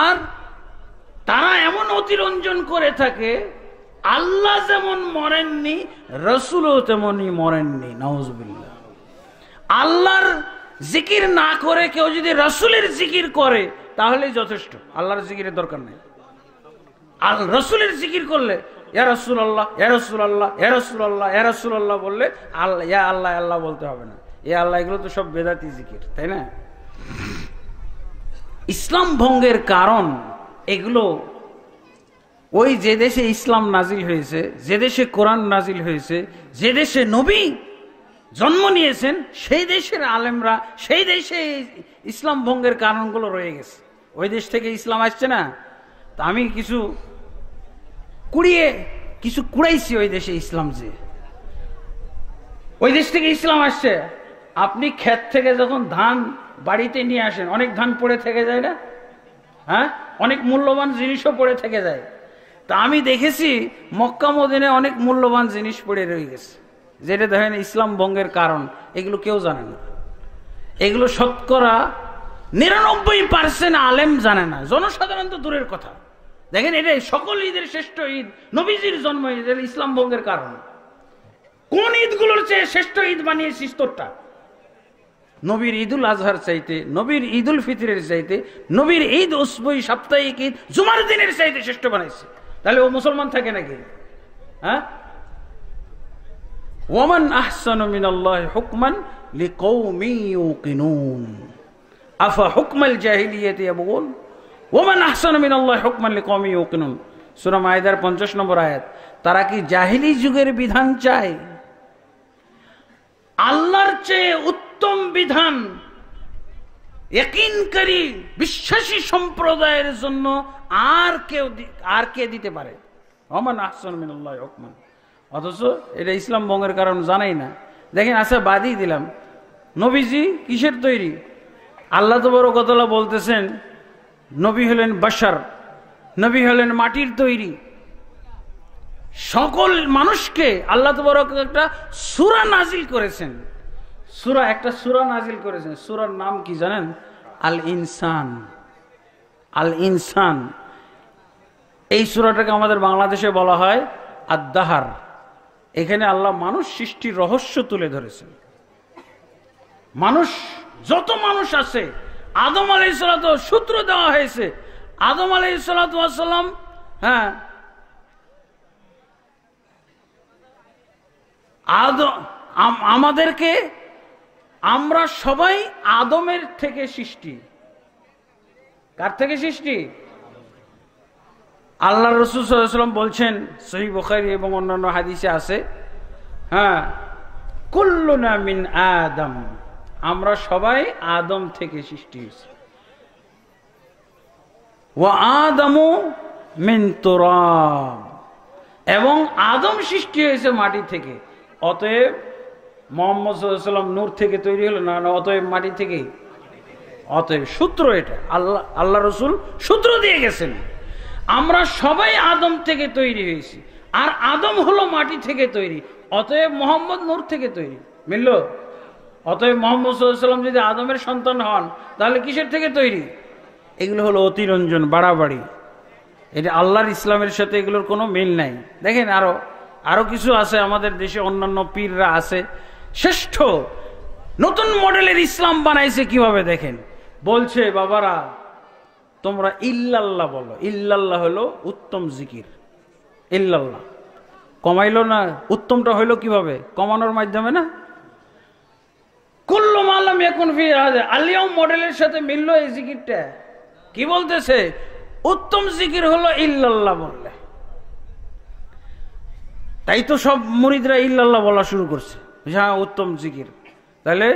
আর তারা এমন অতিরঞ্জন করে থাকে আল্লাহ যেমন মরেননি রসুলও তেমনই মরেননি নওয়াজবিল্লা আল্লাহর জিকির না করে কেউ যদি রসুলের জিকির করে তাহলেই যথেষ্ট আল্লাহর জিকিরের দরকার নেই আর রসুলের জিকির করলে এরসুল্লাহ এরসুল্লাহ এরসুল আল্লাহ বললে আল্লাহ ইয়া আল্লাহ আল্লাহ বলতে হবে না এ আল্লাহ এগুলো তো সব বেদাতি জিকির তাই না ইসলাম ভঙ্গের কারণ এগুলো ওই যে দেশে ইসলাম নাজিল হয়েছে যে দেশে কোরআন নাজিল হয়েছে যে দেশে নবী জন্ম নিয়েছেন সেই দেশের আলেমরা সেই দেশে ইসলাম ভঙ্গের কারণগুলো রয়ে গেছে ওই দেশ থেকে ইসলাম আসছে না তা আমি কিছু কুড়িয়ে কিছু কুড়াইছি ওই দেশে ইসলাম যে ওই দেশ থেকে ইসলাম আসছে আপনি ক্ষেত থেকে যখন ধান বাড়িতে নিয়ে আসেন অনেক ধান পড়ে থেকে যায় না হ্যাঁ অনেক মূল্যবান জিনিসও পড়ে থেকে যায় তা আমি দেখেছি মক্কা মদিনে অনেক মূল্যবান জিনিস পড়ে রয়ে গেছে যেটা দেখেন ইসলাম ভঙ্গের কারণ এগুলো কেউ জানে না এগুলো শতকরা নিরানব্বই পার্সেন্ট আলেম জানে না জনসাধারণ তো দূরের কথা দেখেন এটাই সকল ঈদের শ্রেষ্ঠ ঈদ নবীজির জন্ম ঈদ ইসলাম ভঙ্গের কারণ কোন ঈদগুলোর চেয়ে শ্রেষ্ঠ ঈদ বানিয়ে তোরটা নবীর ঈদুল আজহার চাইতে নবীর ঈদুল ফিতরের চাইতে নবীর ঈদ উসবই সাপ্তাহিক ঈদ জুমার দিনের চাইতে শ্রেষ্ঠ বানাইছে তাহলে ও মুসলমান থাকে নাকি হ্যাঁ ওমান আহসান আল্লাহ হুকমান লিকৌমি ইউকিনুন আফা হুকমাল জাহিলিয়াতি ইয়াবগুন ওমান আহসান মিনাল্লাহ হুকমাল্লি কমি ইউকিনুন সুরা মায়দার পঞ্চাশ নম্বর আয়াত তারা কি জাহিলি যুগের বিধান চায় আল্লাহর চেয়ে উত্তম বিধান একিনকারী বিশ্বাসী সম্প্রদায়ের জন্য আর কেউ আর কে দিতে পারে অমান আহসান মিনাল্লাহ হুকমান অথচ এটা ইসলাম বঙ্গের কারণ জানাই না দেখেন আচ্ছা বাদই দিলাম নবীজি কিসের তৈরি আল্লাহ তো বড় কতলা বলতেছেন নবী হলেন বাসার নবী হলেন মাটির তৈরি সকল মানুষকে আল্লাহ তবরক একটা সুরা নাজিল করেছেন সুরা একটা সুরা নাজিল করেছেন সুরার নাম কি জানেন আল ইনসান আল ইনসান এই সুরাটাকে আমাদের বাংলাদেশে বলা হয় আদাহার এখানে আল্লাহ মানুষ সৃষ্টির রহস্য তুলে ধরেছেন মানুষ যত মানুষ আছে আদম আলাই সালাত সূত্র দেওয়া হয়েছে আদম আলাই সালাতাম হ্যাঁ আমাদেরকে আমরা সবাই আদমের থেকে সৃষ্টি কার থেকে সৃষ্টি আল্লাহ রসুলাম বলছেন সহি বখারি এবং অন্যান্য হাদিসে আছে হ্যাঁ কুল্লুনা মিন আদম আমরা সবাই আদম থেকে সৃষ্টি হয়েছি ও আদম মিন্তরাম এবং আদম সৃষ্টি হয়েছে মাটি থেকে অতএব মোহাম্মদ নূর থেকে তৈরি হলো না অতএব মাটি থেকে অতএব সূত্র এটা আল্লাহ আল্লাহ রসুল সূত্র দিয়ে গেছেন আমরা সবাই আদম থেকে তৈরি হয়েছি আর আদম হলো মাটি থেকে তৈরি অতএব মোহাম্মদ নূর থেকে তৈরি মিলল অতএব মোহাম্মদ সাল্লাম যদি আদমের সন্তান হন তাহলে কিসের থেকে তৈরি এগুলো হলো অতিরঞ্জন বাড়াবাড়ি এটা আল্লাহর ইসলামের সাথে এগুলোর কোনো মিল নাই দেখেন আরও আরও কিছু আছে আমাদের দেশে অন্যান্য পীররা আছে শ্রেষ্ঠ নতুন মডেলের ইসলাম বানাইছে কিভাবে দেখেন বলছে বাবারা তোমরা ইল্লাল্লাহ বলো ইল্লাল্লাহ হলো উত্তম জিকির ইল্লাল্লাহ কমাইলো না উত্তমটা হইলো কিভাবে কমানোর মাধ্যমে না এখন ফির আলিয়াম মডেলের সাথে মিলল এই জিকিরটা কি বলতেছে উত্তম জিকির হলো ইল্লাল্লাহ বললে তাই তো সব মুরিদরা ইল্লাল্লাহ বলা শুরু করছে হ্যাঁ উত্তম জিকির তাহলে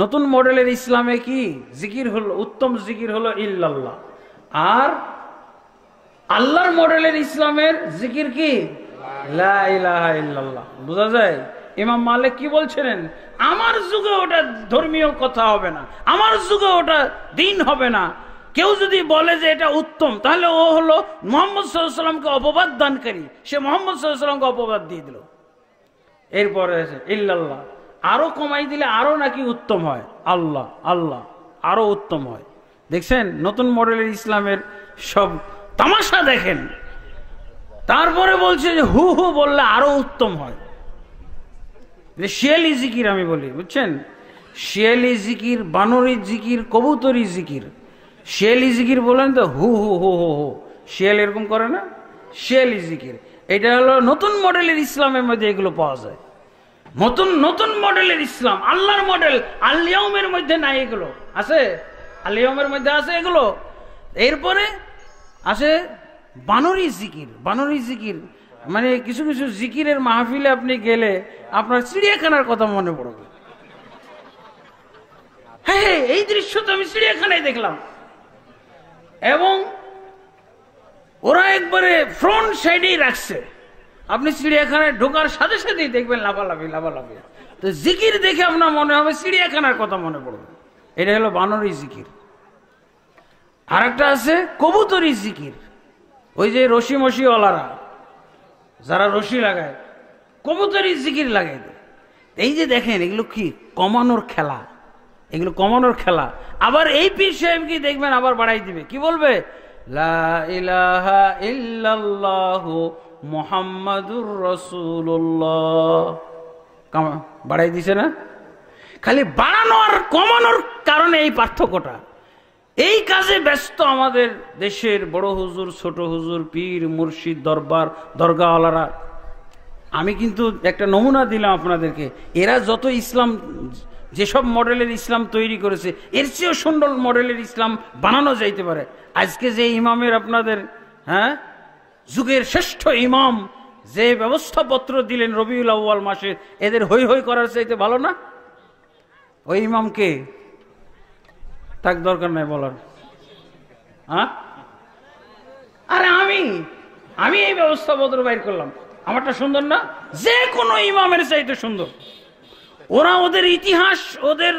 নতুন মডেলের ইসলামে কি জিকির হলো উত্তম জিকির হলো ইল্লাল্লাহ আর আল্লাহর মডেলের ইসলামের জিকির কি লা ইলাহা ইল্লাল্লাহ বোঝা যায় ইমাম মালিক কি বলছিলেন আমার যুগে ওটা ধর্মীয় কথা হবে না আমার যুগে ওটা দিন হবে না কেউ যদি বলে যে এটা উত্তম তাহলে ও হলো মোহাম্মদ সাল্লামকে অপবাদ দানকারী সে মোহাম্মদ সাল্লামকে অপবাদ দিয়ে দিল এরপরে ইল্লাল্লাহ আরো কমাই দিলে আরো নাকি উত্তম হয় আল্লাহ আল্লাহ আরো উত্তম হয় দেখছেন নতুন মডেলের ইসলামের সব তামাশা দেখেন তারপরে বলছে যে হু হু বললে আরো উত্তম হয় শিয়ালি জিকির আমি বলি বুঝছেন শিয়ালি জিকির বানরি জিকির কবুতরি জিকির শিয়ালি জিকির বলেন তো হু হু হু হু হু শিয়াল এরকম করে না শিয়ালি জিকির এটা হলো নতুন মডেলের ইসলামের মধ্যে এগুলো পাওয়া যায় নতুন নতুন মডেলের ইসলাম আল্লাহর মডেল আলিয়ামের মধ্যে নাই এগুলো আছে আলিয়মের মধ্যে আছে এগুলো এরপরে আছে বানরি জিকির বানরি জিকির মানে কিছু কিছু জিকিরের মাহফিলে আপনি গেলে আপনার চিড়িয়াখানার কথা মনে পড়বে হ্যাঁ, হ্যাঁ এই দৃশ্য তো আমি চিড়িয়াখানায় দেখলাম এবং ওরা একবারে ফ্রন্ট সাইডেই রাখছে আপনি চিড়িয়াখানায় ঢোকার সাথে সাথেই দেখবেন লাভালাভি লাভালাভি তো জিকির দেখে আপনার মনে হবে চিড়িয়াখানার কথা মনে পড়বে এটা হলো বানরি জিকির আর একটা আছে কবুতরি জিকির ওই যে রশি ওলারা যারা রশি লাগায় কবুতরি জিকির লাগাই দেয় এই যে দেখেন এগুলো কি কমানোর খেলা এগুলো কমানোর খেলা আবার এই পীর সাহেব কি দেখবেন আবার বাড়াই দিবে কি বলবে মোহাম্মদুর রসুল্লাহ বাড়াই দিছে না খালি বাড়ানোর কমানোর কারণে এই পার্থক্যটা এই কাজে ব্যস্ত আমাদের দেশের বড় হুজুর ছোট হুজুর পীর মুর্শিদ দরবার দরগাওয়ালারা আমি কিন্তু একটা নমুনা দিলাম আপনাদেরকে এরা যত ইসলাম যেসব মডেলের ইসলাম তৈরি করেছে এর চেয়েও সুন্দর মডেলের ইসলাম বানানো যাইতে পারে আজকে যে ইমামের আপনাদের হ্যাঁ যুগের শ্রেষ্ঠ ইমাম যে ব্যবস্থাপত্র দিলেন রবিউল আউ্য়াল মাসের এদের হৈ হৈ করার চাইতে ভালো না ওই ইমামকে থাক দরকার নাই বলার হ্যাঁ আরে আমি আমি এই ব্যবস্থা বদল বাইর করলাম আমারটা সুন্দর না যে কোনো ইমামের চাইতে সুন্দর ওরা ওদের ইতিহাস ওদের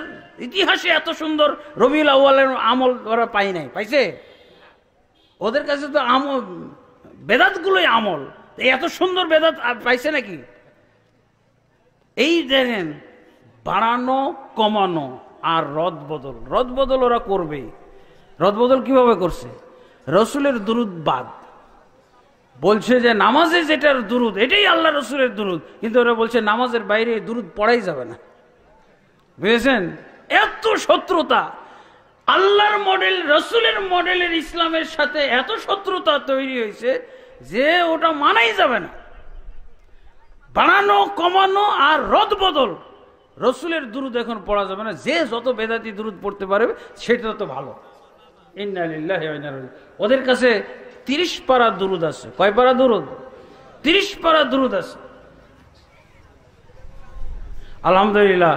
ইতিহাসে এত সুন্দর রবিউল আউ্বালের আমল ওরা পাই নাই পাইছে ওদের কাছে তো আমল বেদাতগুলোই আমল এত সুন্দর বেদাত পাইছে নাকি এই দেখেন বাড়ানো কমানো আর রদ বদল রদ বদল ওরা করবে রদ বদল কিভাবে করছে রসুলের দুরুদ বাদ বলছে যে নামাজে যেটার দুরুদ এটাই আল্লাহ রসুলের দুরুদ কিন্তু ওরা বলছে নামাজের বাইরে দুরুদ পড়াই যাবে না বুঝেছেন এত শত্রুতা আল্লাহর মডেল রসুলের মডেলের ইসলামের সাথে এত শত্রুতা তৈরি হয়েছে যে ওটা মানাই যাবে না বানানো কমানো আর রদ বদল রসুলের দুরুদ এখন পড়া যাবে না যে যত বেদাতি দুরুদ পড়তে পারবে সেটা তো ভালো ইন্নালিল্লাহ ওদের কাছে তিরিশ পারা দুরুদ আছে কয় পারা দুরুদ তিরিশ পারা দুরুদ আছে আলহামদুলিল্লাহ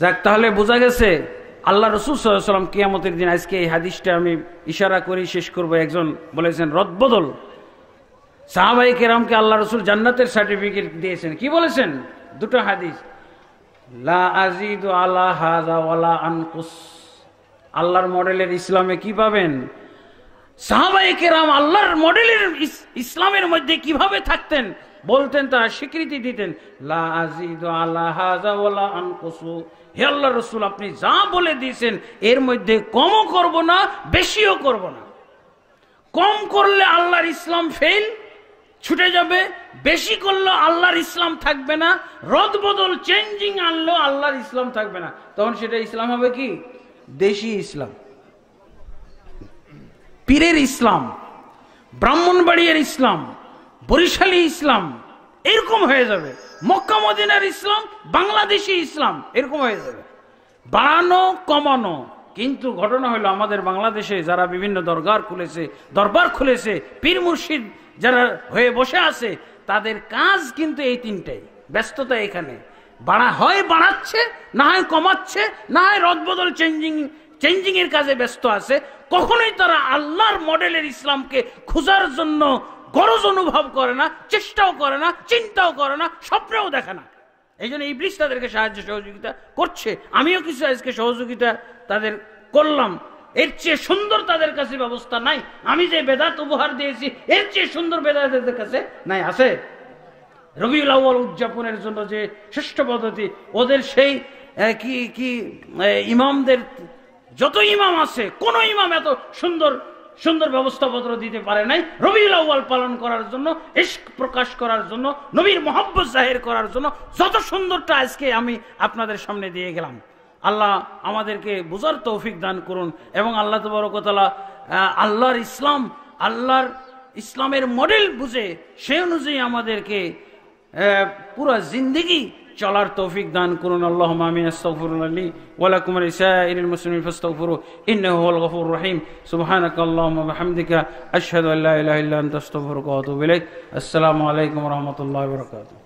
যাক তাহলে বোঝা গেছে আল্লাহ রসুল সাল্লাম কিয়ামতের দিন আজকে এই হাদিসটা আমি ইশারা করি শেষ করব একজন বলেছেন রদবদল সাহাবাই কেরামকে আল্লাহ রসুল জান্নাতের সার্টিফিকেট দিয়েছেন কি বলেছেন দুটো হাদিস লা আজিদ আলা হাজা ওয়ালা আনকুস আল্লাহর মডেলের ইসলামে কি পাবেন সাহাবাই কেরাম আল্লাহর মডেলের ইসলামের মধ্যে কিভাবে থাকতেন বলতেন তারা স্বীকৃতি দিতেন লা আজিদ আলা হাজা ওয়ালা আনকুসু হে আল্লাহ রসুল আপনি যা বলে দিয়েছেন এর মধ্যে কমও করব না বেশিও করব না কম করলে আল্লাহর ইসলাম ফেল ছুটে যাবে বেশি করলো আল্লাহর ইসলাম থাকবে না রদ বদল চেঞ্জিং আনলো আল্লাহর ইসলাম থাকবে না তখন সেটা ইসলাম হবে কি দেশি ইসলাম পীরের ইসলাম ব্রাহ্মণবাড়িয়ার ইসলাম বরিশালী ইসলাম এরকম হয়ে যাবে মক্কা মদিনার ইসলাম বাংলাদেশি ইসলাম এরকম হয়ে যাবে বাড়ানো কমানো কিন্তু ঘটনা হলো আমাদের বাংলাদেশে যারা বিভিন্ন দরগার খুলেছে দরবার খুলেছে পীর মুর্শিদ যারা হয়ে বসে আছে তাদের কাজ কিন্তু এই তিনটাই ব্যস্ততা এখানে বাড়া হয় বাড়াচ্ছে না হয় কমাচ্ছে না হয় রদবদল চেঞ্জিং চেঞ্জিং এর কাজে ব্যস্ত আছে কখনোই তারা আল্লাহর মডেলের ইসলামকে খোঁজার জন্য গরজ অনুভব করে না চেষ্টাও করে না চিন্তাও করে না স্বপ্নেও দেখে না এই জন্য ইবলিশ তাদেরকে সাহায্য সহযোগিতা করছে আমিও কিছু আজকে সহযোগিতা তাদের করলাম এর চেয়ে সুন্দর তাদের কাছে ব্যবস্থা নাই আমি যে বেদাত উপহার দিয়েছি এর চেয়ে সুন্দর বেদাত এদের কাছে নাই আছে রবিউল আউ্ল উদযাপনের জন্য যে শ্রেষ্ঠ পদ্ধতি ওদের সেই কি কি ইমামদের যত ইমাম আছে কোন ইমাম এত সুন্দর সুন্দর ব্যবস্থাপত্র দিতে পারে নাই রবিউল আউ্বাল পালন করার জন্য ইস্ক প্রকাশ করার জন্য নবীর মহব্বত জাহের করার জন্য যত সুন্দরটা আজকে আমি আপনাদের সামনে দিয়ে গেলাম আল্লাহ আমাদেরকে বোঝার তৌফিক দান করুন এবং আল্লাহ তবরকতলা আল্লাহর ইসলাম আল্লাহর ইসলামের মডেল বুঝে সেই অনুযায়ী আমাদেরকে পুরা জিন্দিগি চলার তৌফিক দান করুন আল্লাহ মামিন আস্তফরুল আলী গফুর রহিম সুবহানাক আল্লাহুম্মা বিহামদিকা আশহাদু আলাইকুম ওয়া রাহমাতুল্লাহি